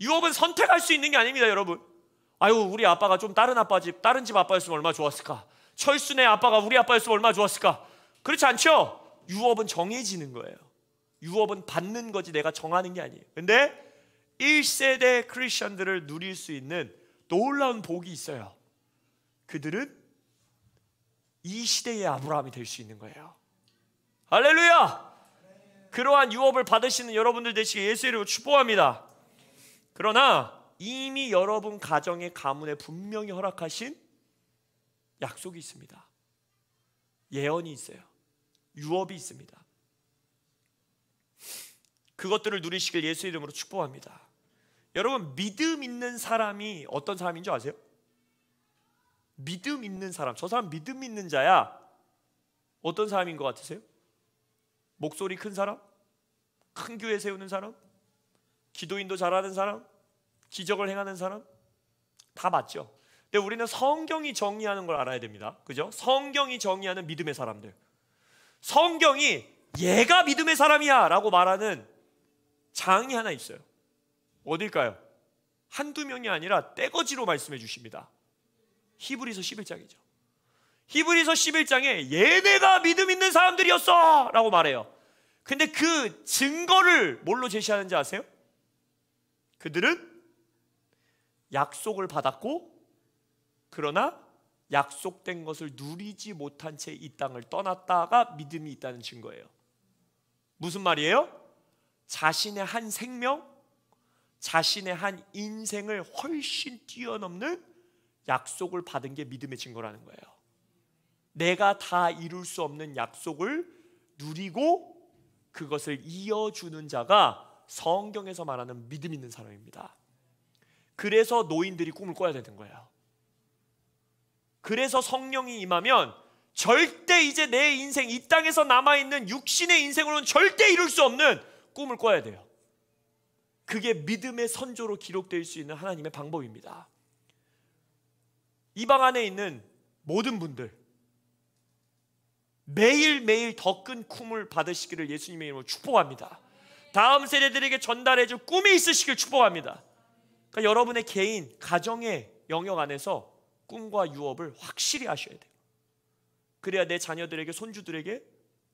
유업은 선택할 수 있는 게 아닙니다, 여러분. 아유, 우리 아빠가 좀 다른 아빠 집, 다른 집 아빠였으면 얼마나 좋았을까. 철순의 아빠가 우리 아빠였으면 얼마나 좋았을까. 그렇지 않죠? 유업은 정해지는 거예요. 유업은 받는 거지 내가 정하는 게 아니에요. 근데 1세대 크리스천들을 누릴 수 있는 놀라운 복이 있어요. 그들은 이 시대의 아브라함이 될 수 있는 거예요. 할렐루야! 그러한 유업을 받으시는 여러분들 되시게 예수 이름으로 축복합니다. 그러나 이미 여러분 가정의 가문에 분명히 허락하신 약속이 있습니다. 예언이 있어요. 유업이 있습니다. 그것들을 누리시길 예수 이름으로 축복합니다. 여러분 믿음 있는 사람이 어떤 사람인 줄 아세요? 믿음 있는 사람, 저 사람 믿음 있는 자야. 어떤 사람인 것 같으세요? 목소리 큰 사람? 큰 교회 세우는 사람? 기도인도 잘하는 사람? 기적을 행하는 사람? 다 맞죠. 근데 우리는 성경이 정의하는 걸 알아야 됩니다. 그죠? 성경이 정의하는 믿음의 사람들. 성경이 얘가 믿음의 사람이야 라고 말하는 장이 하나 있어요. 어딜까요? 한두 명이 아니라 떼거지로 말씀해 주십니다. 히브리서 11장이죠. 히브리서 11장에 얘네가 믿음 있는 사람들이었어! 라고 말해요. 근데 그 증거를 뭘로 제시하는지 아세요? 그들은 약속을 받았고, 그러나 약속된 것을 누리지 못한 채 이 땅을 떠났다가 믿음이 있다는 증거예요. 무슨 말이에요? 자신의 한 생명, 자신의 한 인생을 훨씬 뛰어넘는 약속을 받은 게 믿음의 증거라는 거예요. 내가 다 이룰 수 없는 약속을 누리고 그것을 이어주는 자가 성경에서 말하는 믿음 있는 사람입니다. 그래서 노인들이 꿈을 꿔야 되는 거예요. 그래서 성령이 임하면 절대 이제 내 인생 이 땅에서 남아 있는 육신의 인생으로는 절대 이룰 수 없는 꿈을 꿔야 돼요. 그게 믿음의 선조로 기록될 수 있는 하나님의 방법입니다. 이방 안에 있는 모든 분들 매일매일 더 큰 꿈을 받으시기를 예수님의 이름으로 축복합니다. 다음 세대들에게 전달해 줄 꿈이 있으시길 축복합니다. 그러니까 여러분의 개인, 가정의 영역 안에서 꿈과 유업을 확실히 하셔야 돼요. 그래야 내 자녀들에게, 손주들에게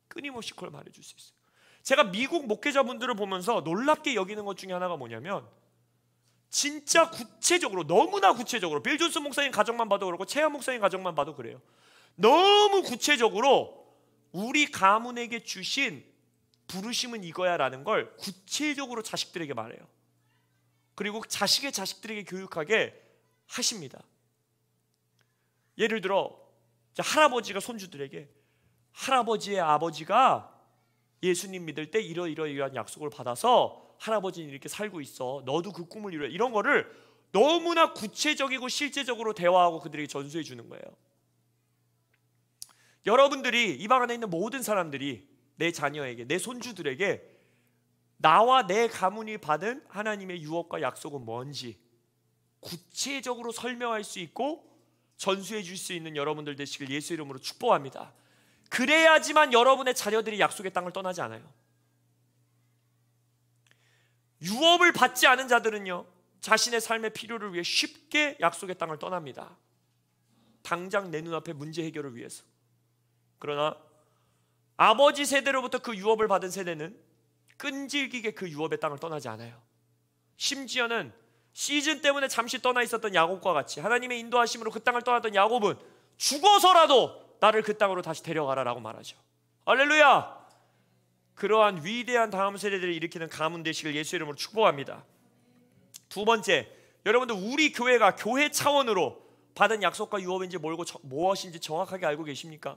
끊임없이 그걸 말해줄 수 있어요. 제가 미국 목회자분들을 보면서 놀랍게 여기는 것 중에 하나가 뭐냐면 진짜 구체적으로 너무나 구체적으로 빌 존슨 목사님 가정만 봐도 그렇고 최한 목사님 가정만 봐도 그래요. 너무 구체적으로 우리 가문에게 주신 부르심은 이거야라는 걸 구체적으로 자식들에게 말해요. 그리고 자식의 자식들에게 교육하게 하십니다. 예를 들어 할아버지가 손주들에게 할아버지의 아버지가 예수님 믿을 때이러이러한 약속을 받아서 할아버지는 이렇게 살고 있어. 너도 그 꿈을 이루어. 이런 거를 너무나 구체적이고 실제적으로 대화하고 그들에게 전수해 주는 거예요. 여러분들이 이 방 안에 있는 모든 사람들이 내 자녀에게, 내 손주들에게 나와 내 가문이 받은 하나님의 유혹과 약속은 뭔지 구체적으로 설명할 수 있고 전수해 줄 수 있는 여러분들 되시길 예수 이름으로 축복합니다. 그래야지만 여러분의 자녀들이 약속의 땅을 떠나지 않아요. 유업을 받지 않은 자들은요, 자신의 삶의 필요를 위해 쉽게 약속의 땅을 떠납니다. 당장 내눈앞에 문제 해결을 위해서. 그러나 아버지 세대로부터 그 유업을 받은 세대는 끈질기게 그 유업의 땅을 떠나지 않아요. 심지어는 시즌 때문에 잠시 떠나 있었던 야곱과 같이 하나님의 인도하심으로 그 땅을 떠났던 야곱은 죽어서라도 나를 그 땅으로 다시 데려가라라고 말하죠. 알렐루야! 그러한 위대한 다음 세대들을 일으키는 가문 되시길 예수 이름으로 축복합니다. 두 번째, 여러분들 우리 교회가 교회 차원으로 받은 약속과 유업인지 몰고 저, 무엇인지 정확하게 알고 계십니까?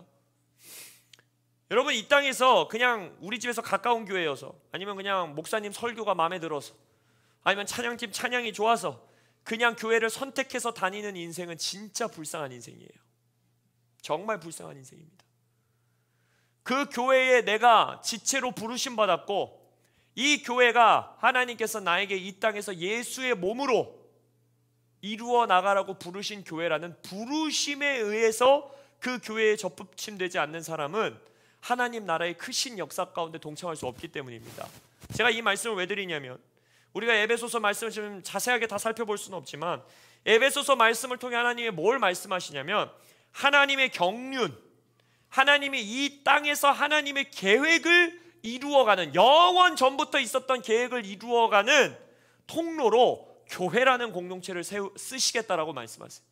여러분 이 땅에서 그냥 우리 집에서 가까운 교회여서 아니면 그냥 목사님 설교가 마음에 들어서 아니면 찬양팀 찬양이 좋아서 그냥 교회를 선택해서 다니는 인생은 진짜 불쌍한 인생이에요. 정말 불쌍한 인생입니다. 그 교회에 내가 지체로 부르심 받았고 이 교회가 하나님께서 나에게 이 땅에서 예수의 몸으로 이루어 나가라고 부르신 교회라는 부르심에 의해서 그 교회에 접붙임되지 않는 사람은 하나님 나라의 크신 역사 가운데 동참할 수 없기 때문입니다. 제가 이 말씀을 왜 드리냐면 우리가 에베소서 말씀을 지금 자세하게 다 살펴볼 수는 없지만 에베소서 말씀을 통해 하나님이 뭘 말씀하시냐면 하나님의 경륜, 하나님이 이 땅에서 하나님의 계획을 이루어가는 영원 전부터 있었던 계획을 이루어가는 통로로 교회라는 공동체를 세우, 쓰시겠다라고 말씀하세요.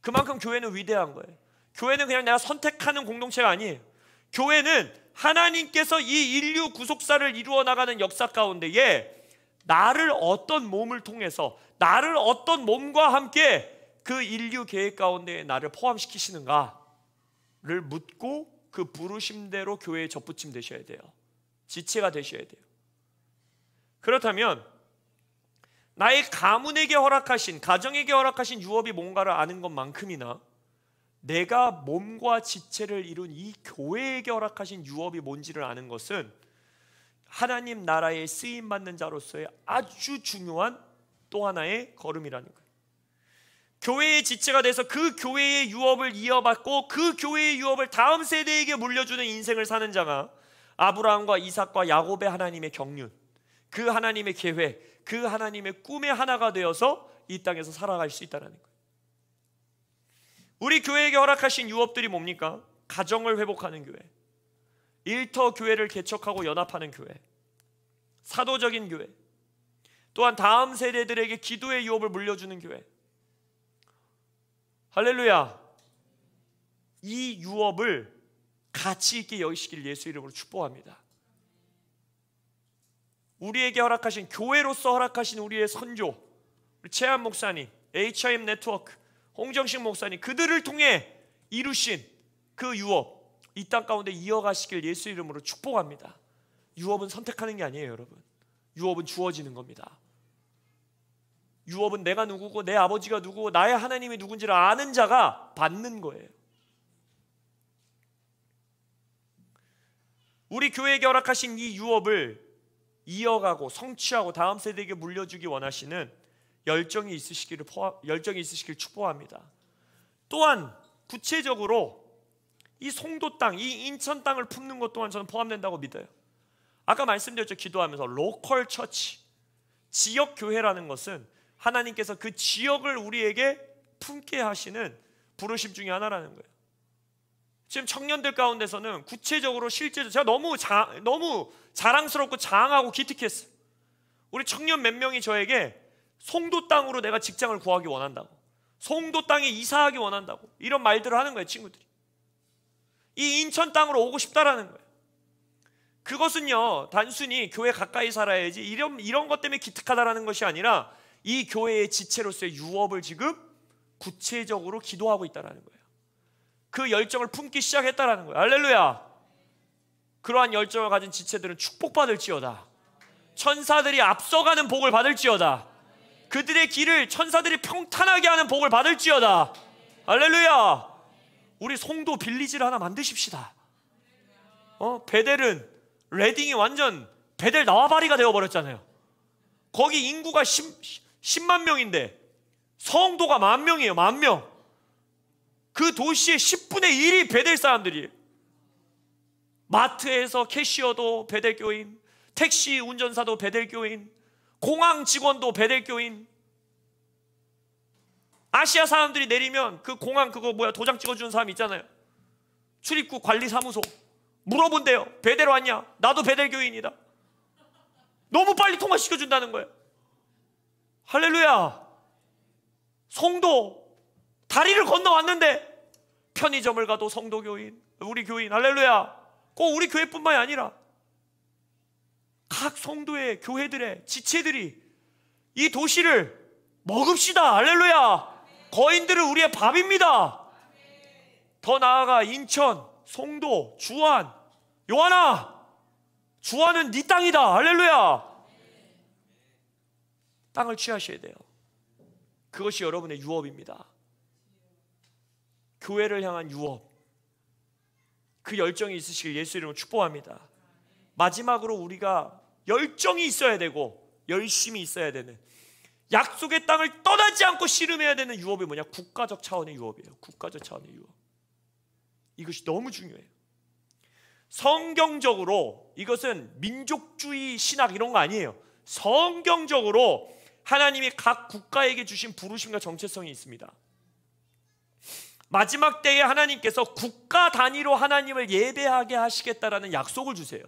그만큼 교회는 위대한 거예요. 교회는 그냥 내가 선택하는 공동체가 아니에요. 교회는 하나님께서 이 인류 구속사를 이루어 나가는 역사 가운데에 나를 어떤 몸을 통해서 나를 어떤 몸과 함께 그 인류 계획 가운데 나를 포함시키시는가를 묻고 그 부르심대로 교회에 접붙임 되셔야 돼요. 지체가 되셔야 돼요. 그렇다면 나의 가문에게 허락하신 가정에게 허락하신 유업이 뭔가를 아는 것만큼이나 내가 몸과 지체를 이룬 이 교회에게 허락하신 유업이 뭔지를 아는 것은 하나님 나라에 쓰임 받는 자로서의 아주 중요한 또 하나의 걸음이라는 거예요. 교회의 지체가 돼서 그 교회의 유업을 이어받고 그 교회의 유업을 다음 세대에게 물려주는 인생을 사는 자가 아브라함과 이삭과 야곱의 하나님의 경륜, 그 하나님의 계획, 그 하나님의 꿈의 하나가 되어서 이 땅에서 살아갈 수 있다는 거예요. 우리 교회에게 허락하신 유업들이 뭡니까? 가정을 회복하는 교회, 일터 교회를 개척하고 연합하는 교회, 사도적인 교회, 또한 다음 세대들에게 기도의 유업을 물려주는 교회, 할렐루야. 이 유업을 가치 있게 여기시길 예수 이름으로 축복합니다. 우리에게 허락하신 교회로서 허락하신 우리의 선조 최한 목사님, HIM 네트워크, 홍정식 목사님 그들을 통해 이루신 그 유업 이 땅 가운데 이어가시길 예수 이름으로 축복합니다. 유업은 선택하는 게 아니에요, 여러분. 유업은 주어지는 겁니다. 유업은 내가 누구고 내 아버지가 누구고 나의 하나님이 누군지를 아는 자가 받는 거예요. 우리 교회에게 허하신이 유업을 이어가고 성취하고 다음 세대에게 물려주기 원하시는 열정이 있으시기를 포함, 열정이 있으시길 축복합니다. 또한 구체적으로 이 송도 땅, 이 인천 땅을 품는 것 또한 저는 포함된다고 믿어요. 아까 말씀드렸죠. 기도하면서 로컬 처치, 지역 교회라는 것은 하나님께서 그 지역을 우리에게 품게 하시는 부르심 중의 하나라는 거예요. 지금 청년들 가운데서는 구체적으로 실제로 제가 너무 자, 너무 자랑스럽고 자랑하고 기특했어요. 우리 청년 몇 명이 저에게 송도 땅으로 내가 직장을 구하기 원한다고. 송도 땅에 이사하기 원한다고. 이런 말들을 하는 거예요, 친구들이. 이 인천 땅으로 오고 싶다라는 거예요. 그것은요, 단순히 교회 가까이 살아야지 이런 이런 것 때문에 기특하다라는 것이 아니라 이 교회의 지체로서의 유업을 지금 구체적으로 기도하고 있다라는 거예요. 그 열정을 품기 시작했다는 거예요. 할렐루야. 그러한 열정을 가진 지체들은 축복받을지어다. 천사들이 앞서가는 복을 받을지어다. 그들의 길을 천사들이 평탄하게 하는 복을 받을지어다. 할렐루야. 우리 송도 빌리지를 하나 만드십시다. 어, 베델은 레딩이 완전 베델 나와바리가 되어 버렸잖아요. 거기 인구가 10, 10만 명인데 성도가 만 명이에요. 만 명. 그 도시의 10분의 1이 베델 사람들이 마트에서 캐시어도 베델 교인, 택시 운전사도 배델 교인, 공항 직원도 배델 교인. 아시아 사람들이 내리면 그 공항 그거 뭐야 도장 찍어주는 사람 있잖아요. 출입국 관리사무소 물어본대요. 배대로 왔냐? 나도 배대 교인이다. 너무 빨리 통화시켜준다는 거예요. 할렐루야! 송도 다리를 건너왔는데 편의점을 가도 성도 교인, 우리 교인 할렐루야! 꼭 우리 교회뿐만이 아니라 각 성도의 교회들의 지체들이 이 도시를 먹읍시다. 할렐루야. 거인들은 우리의 밥입니다. 더 나아가 인천, 송도, 주안, 요하나. 주안은 네 땅이다. 할렐루야. 땅을 취하셔야 돼요. 그것이 여러분의 유업입니다. 교회를 향한 유업. 그 열정이 있으시길 예수 이름으로 축복합니다. 마지막으로 우리가 열정이 있어야 되고 열심히 있어야 되는 약속의 땅을 떠나지 않고 씨름해야 되는 유업이 뭐냐? 국가적 차원의 유업이에요. 국가적 차원의 유업. 이것이 너무 중요해요. 성경적으로 이것은 민족주의 신학 이런 거 아니에요. 성경적으로 하나님이 각 국가에게 주신 부르심과 정체성이 있습니다. 마지막 때에 하나님께서 국가 단위로 하나님을 예배하게 하시겠다라는 약속을 주세요.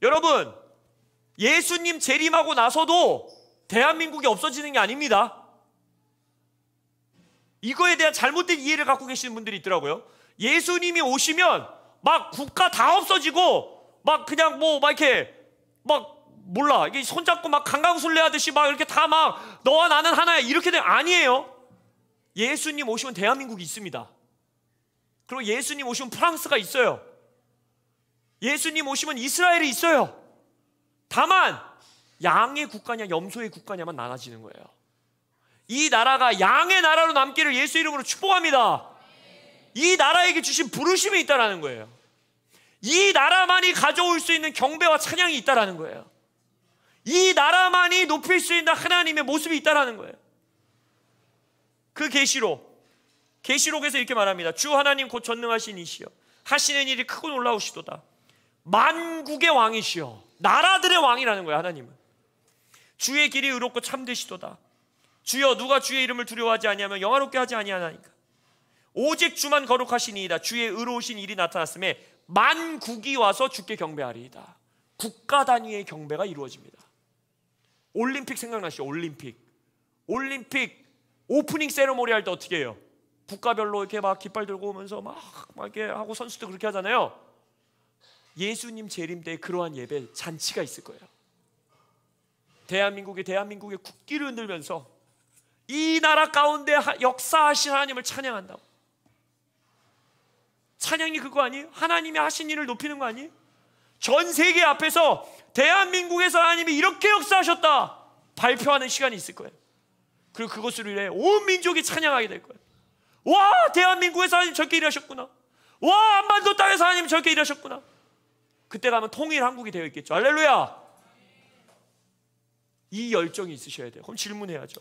여러분, 예수님 재림하고 나서도 대한민국이 없어지는 게 아닙니다. 이거에 대한 잘못된 이해를 갖고 계시는 분들이 있더라고요. 예수님이 오시면 막 국가 다 없어지고 막 그냥 뭐 막 이렇게 막 몰라. 이게 손잡고 막 강강술래 하듯이 막 이렇게 다 막 너와 나는 하나야. 이렇게 되 아니에요. 예수님 오시면 대한민국이 있습니다. 그리고 예수님 오시면 프랑스가 있어요. 예수님 오시면 이스라엘이 있어요. 다만 양의 국가냐 염소의 국가냐만 나눠지는 거예요. 이 나라가 양의 나라로 남기를 예수 이름으로 축복합니다. 이 나라에게 주신 부르심이 있다라는 거예요. 이 나라만이 가져올 수 있는 경배와 찬양이 있다라는 거예요. 이 나라만이 높일 수 있는 하나님의 모습이 있다라는 거예요. 그 계시록 계시록에서 이렇게 말합니다. 주 하나님 곧 전능하신 이시여 하시는 일이 크고 놀라우시도다. 만국의 왕이시여 나라들의 왕이라는 거예요, 하나님은. 주의 길이 의롭고 참되시도다. 주여 누가 주의 이름을 두려워하지 아니하며 영화롭게 하지 아니하나니까. 오직 주만 거룩하시니이다. 주의 의로우신 일이 나타났음에 만국이 와서 주께 경배하리이다. 국가 단위의 경배가 이루어집니다. 올림픽 생각나시죠? 올림픽. 올림픽 오프닝 세레모니 할 때 어떻게 해요? 국가별로 이렇게 막 깃발 들고 오면서 막, 막 이렇게 하고 선수도 그렇게 하잖아요. 예수님 재림 때 그러한 예배 잔치가 있을 거예요. 대한민국의 대한민국의 국기를 흔들면서 이 나라 가운데 역사하신 하나님을 찬양한다고. 찬양이 그거 아니에요? 하나님이 하신 일을 높이는 거 아니에요? 전 세계 앞에서 대한민국에서 하나님이 이렇게 역사하셨다 발표하는 시간이 있을 거예요. 그리고 그것으로 인해 온 민족이 찬양하게 될 거예요. 와 대한민국에서 하나님 저렇게 일하셨구나. 와 한반도 땅에서 하나님 저렇게 일하셨구나. 그때 가면 통일 한국이 되어 있겠죠. 할렐루야. 이 열정이 있으셔야 돼요. 그럼 질문해야죠.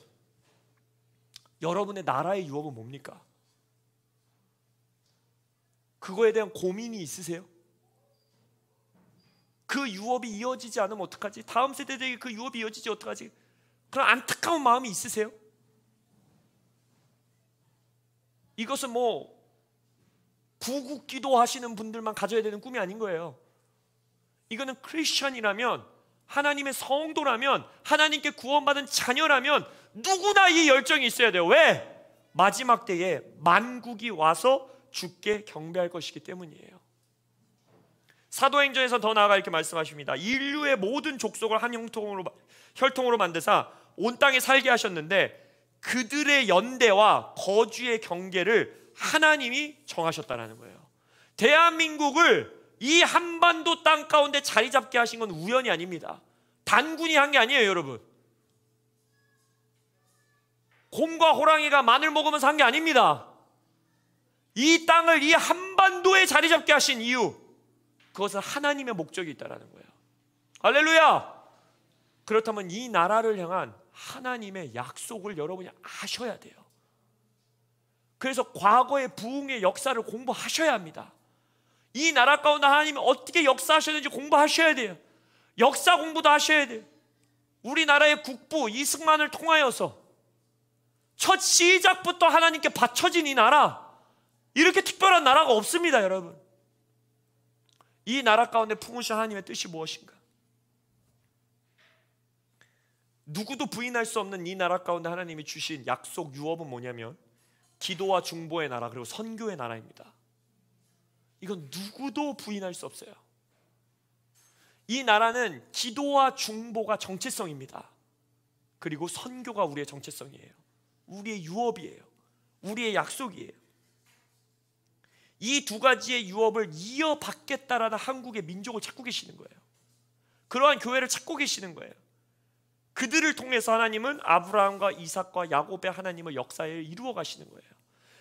여러분의 나라의 유업은 뭡니까? 그거에 대한 고민이 있으세요? 그 유업이 이어지지 않으면 어떡하지? 다음 세대들에게 그 유업이 이어지지 어떡하지? 그런 안타까운 마음이 있으세요? 이것은 뭐 구국기도 하시는 분들만 가져야 되는 꿈이 아닌 거예요. 이거는 크리스천이라면 하나님의 성도라면 하나님께 구원받은 자녀라면 누구나 이 열정이 있어야 돼요. 왜? 마지막 때에 만국이 와서 주께 경배할 것이기 때문이에요. 사도행전에서 더 나아가 이렇게 말씀하십니다. 인류의 모든 족속을 한 형통으로 혈통으로 만드사 온 땅에 살게 하셨는데 그들의 연대와 거주의 경계를 하나님이 정하셨다라는 거예요. 대한민국을 이 한반도 땅 가운데 자리 잡게 하신 건 우연이 아닙니다. 단군이 한 게 아니에요, 여러분. 곰과 호랑이가 마늘 먹으면서 한 게 아닙니다. 이 땅을 이 한반도에 자리 잡게 하신 이유, 그것은 하나님의 목적이 있다라는 거예요. 할렐루야. 그렇다면 이 나라를 향한 하나님의 약속을 여러분이 아셔야 돼요. 그래서 과거의 부흥의 역사를 공부하셔야 합니다. 이 나라 가운데 하나님이 어떻게 역사하셨는지 공부하셔야 돼요. 역사 공부도 하셔야 돼요. 우리나라의 국부 이승만을 통하여서 첫 시작부터 하나님께 바쳐진 이 나라 이렇게 특별한 나라가 없습니다, 여러분. 이 나라 가운데 품으신 하나님의 뜻이 무엇인가? 누구도 부인할 수 없는 이 나라 가운데 하나님이 주신 약속 유업은 뭐냐면 기도와 중보의 나라 그리고 선교의 나라입니다. 이건 누구도 부인할 수 없어요. 이 나라는 기도와 중보가 정체성입니다. 그리고 선교가 우리의 정체성이에요. 우리의 유업이에요. 우리의 약속이에요. 이두 가지의 유업을 이어받겠다라는 한국의 민족을 찾고 계시는 거예요. 그러한 교회를 찾고 계시는 거예요. 그들을 통해서 하나님은 아브라함과 이삭과 야곱의 하나님을 역사에 이루어 가시는 거예요.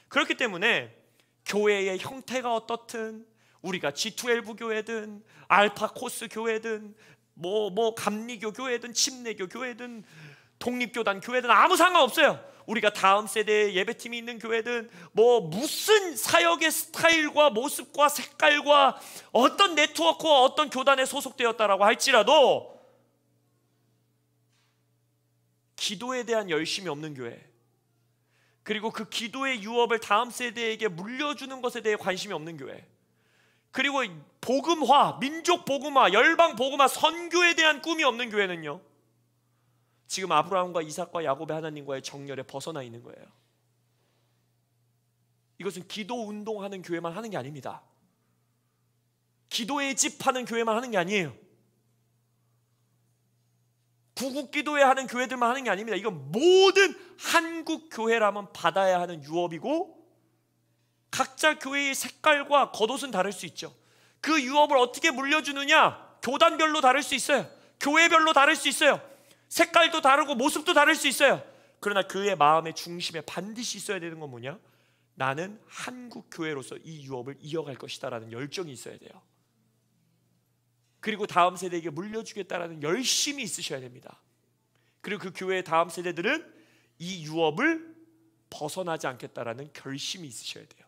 그렇기 때문에 교회의 형태가 어떻든 우리가 G2엘브 교회든 알파 코스 교회든 뭐뭐 뭐 감리교 교회든 침례교 교회든 독립교단 교회든 아무 상관없어요. 우리가 다음 세대에 예배팀이 있는 교회든 뭐 무슨 사역의 스타일과 모습과 색깔과 어떤 네트워크와 어떤 교단에 소속되었다라고 할지라도 기도에 대한 열심이 없는 교회 그리고 그 기도의 유업을 다음 세대에게 물려주는 것에 대해 관심이 없는 교회 그리고 복음화, 민족 복음화, 열방 복음화, 선교에 대한 꿈이 없는 교회는요 지금 아브라함과 이삭과 야곱의 하나님과의 정열에 벗어나 있는 거예요. 이것은 기도 운동하는 교회만 하는 게 아닙니다. 기도의 집 하는 교회만 하는 게 아니에요. 구국 기도회 하는 교회들만 하는 게 아닙니다. 이건 모든 한국 교회라면 받아야 하는 유업이고 각자 교회의 색깔과 겉옷은 다를 수 있죠. 그 유업을 어떻게 물려주느냐 교단별로 다를 수 있어요. 교회별로 다를 수 있어요. 색깔도 다르고 모습도 다를 수 있어요. 그러나 그의 마음의 중심에 반드시 있어야 되는 건 뭐냐? 나는 한국 교회로서 이 유업을 이어갈 것이다라는 열정이 있어야 돼요. 그리고 다음 세대에게 물려주겠다라는 열심이 있으셔야 됩니다. 그리고 그 교회의 다음 세대들은 이 유업을 벗어나지 않겠다라는 결심이 있으셔야 돼요.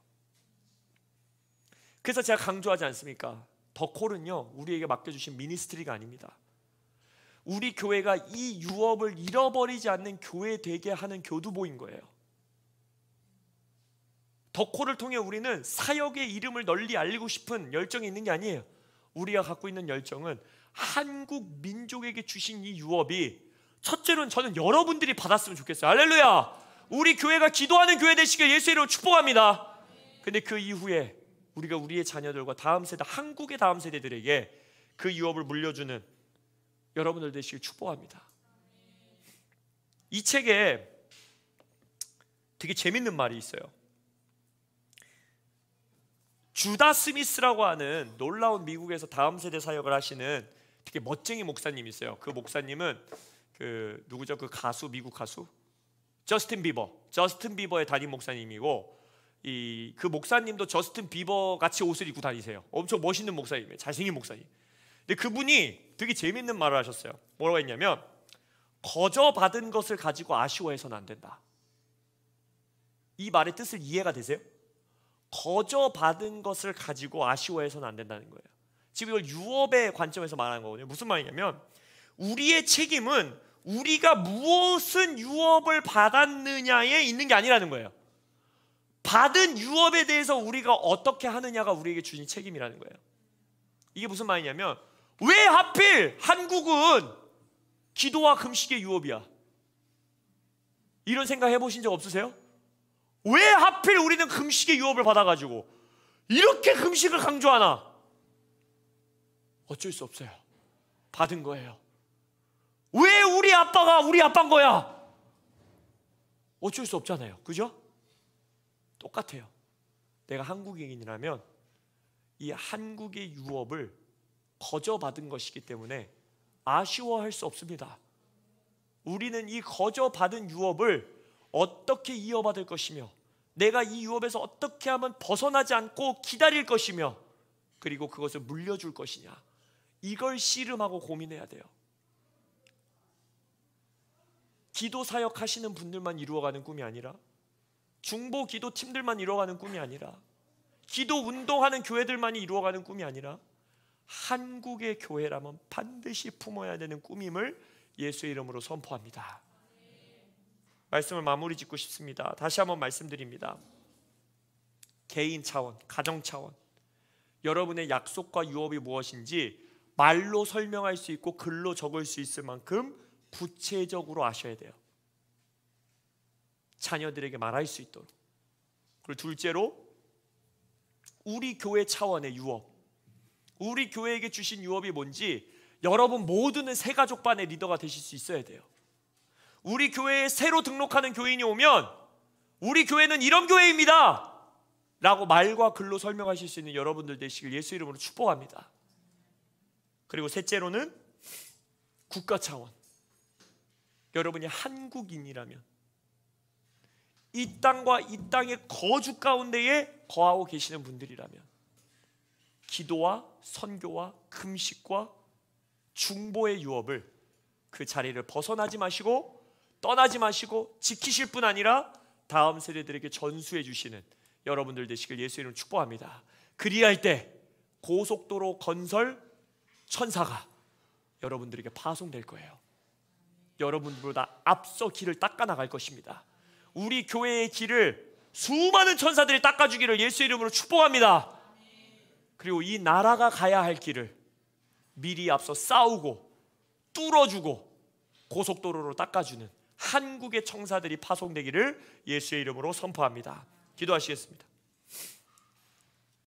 그래서 제가 강조하지 않습니까? 더콜은요 우리에게 맡겨주신 미니스트리가 아닙니다. 우리 교회가 이 유업을 잃어버리지 않는 교회 되게 하는 교두보인 거예요. 덕호를 통해 우리는 사역의 이름을 널리 알리고 싶은 열정이 있는 게 아니에요. 우리가 갖고 있는 열정은 한국 민족에게 주신 이 유업이 첫째로는 저는 여러분들이 받았으면 좋겠어요. 할렐루야! 우리 교회가 기도하는 교회 되시길 예수 이름으로 축복합니다. 근데 그 이후에 우리가 우리의 자녀들과 다음 세대, 한국의 다음 세대들에게 그 유업을 물려주는 여러분들 되시길 축복합니다. 이 책에 되게 재밌는 말이 있어요. 주다 스미스라고 하는 놀라운 미국에서 다음 세대 사역을 하시는 되게 멋쟁이 목사님이 있어요. 그 목사님은 그 누구죠? 그 가수 미국 가수 저스틴 비버. 저스틴 비버의 담임 목사님이고 이 그 목사님도 저스틴 비버 같이 옷을 입고 다니세요. 엄청 멋있는 목사님이에요. 잘생긴 목사님. 근데 그분이 되게 재밌는 말을 하셨어요. 뭐라고 했냐면 거저 받은 것을 가지고 아쉬워해서는 안 된다. 이 말의 뜻을 이해가 되세요? 거저 받은 것을 가지고 아쉬워해서는 안 된다는 거예요. 지금 이걸 유업의 관점에서 말하는 거거든요. 무슨 말이냐면 우리의 책임은 우리가 무엇은 유업을 받았느냐에 있는 게 아니라는 거예요. 받은 유업에 대해서 우리가 어떻게 하느냐가 우리에게 주신 책임이라는 거예요. 이게 무슨 말이냐면 왜 하필 한국은 기도와 금식의 유업이야? 이런 생각 해보신 적 없으세요? 왜 하필 우리는 금식의 유업을 받아가지고 이렇게 금식을 강조하나? 어쩔 수 없어요. 받은 거예요. 왜 우리 아빠가 우리 아빠인 거야? 어쩔 수 없잖아요. 그죠? 똑같아요. 내가 한국인이라면 이 한국의 유업을 거저받은 것이기 때문에 아쉬워할 수 없습니다. 우리는 이 거저받은 유업을 어떻게 이어받을 것이며 내가 이 유업에서 어떻게 하면 벗어나지 않고 기다릴 것이며 그리고 그것을 물려줄 것이냐 이걸 씨름하고 고민해야 돼요. 기도 사역 하시는 분들만 이루어가는 꿈이 아니라 중보 기도 팀들만 이루어가는 꿈이 아니라 기도 운동하는 교회들만이 이루어가는 꿈이 아니라 한국의 교회라면 반드시 품어야 되는 꿈임을 예수의 이름으로 선포합니다. 말씀을 마무리 짓고 싶습니다. 다시 한번 말씀드립니다. 개인 차원, 가정 차원. 여러분의 약속과 유업이 무엇인지 말로 설명할 수 있고 글로 적을 수 있을 만큼 구체적으로 아셔야 돼요. 자녀들에게 말할 수 있도록. 그리고 둘째로 우리 교회 차원의 유업. 우리 교회에게 주신 유업이 뭔지 여러분 모두는 새 가족반의 리더가 되실 수 있어야 돼요. 우리 교회에 새로 등록하는 교인이 오면 우리 교회는 이런 교회입니다. 라고 말과 글로 설명하실 수 있는 여러분들 되시길 예수 이름으로 축복합니다. 그리고 셋째로는 국가 차원. 여러분이 한국인이라면 이 땅과 이 땅의 거주 가운데에 거하고 계시는 분들이라면 기도와 선교와 금식과 중보의 유업을 그 자리를 벗어나지 마시고 떠나지 마시고 지키실 뿐 아니라 다음 세대들에게 전수해 주시는 여러분들 되시길 예수 이름 축복합니다. 그리할 때 고속도로 건설 천사가 여러분들에게 파송될 거예요. 여러분보다 앞서 길을 닦아 나갈 것입니다. 우리 교회의 길을 수많은 천사들이 닦아주기를 예수 이름으로 축복합니다. 그리고 이 나라가 가야 할 길을 미리 앞서 싸우고 뚫어주고 고속도로로 닦아주는 한국의 청사들이 파송되기를 예수의 이름으로 선포합니다. 기도하시겠습니다.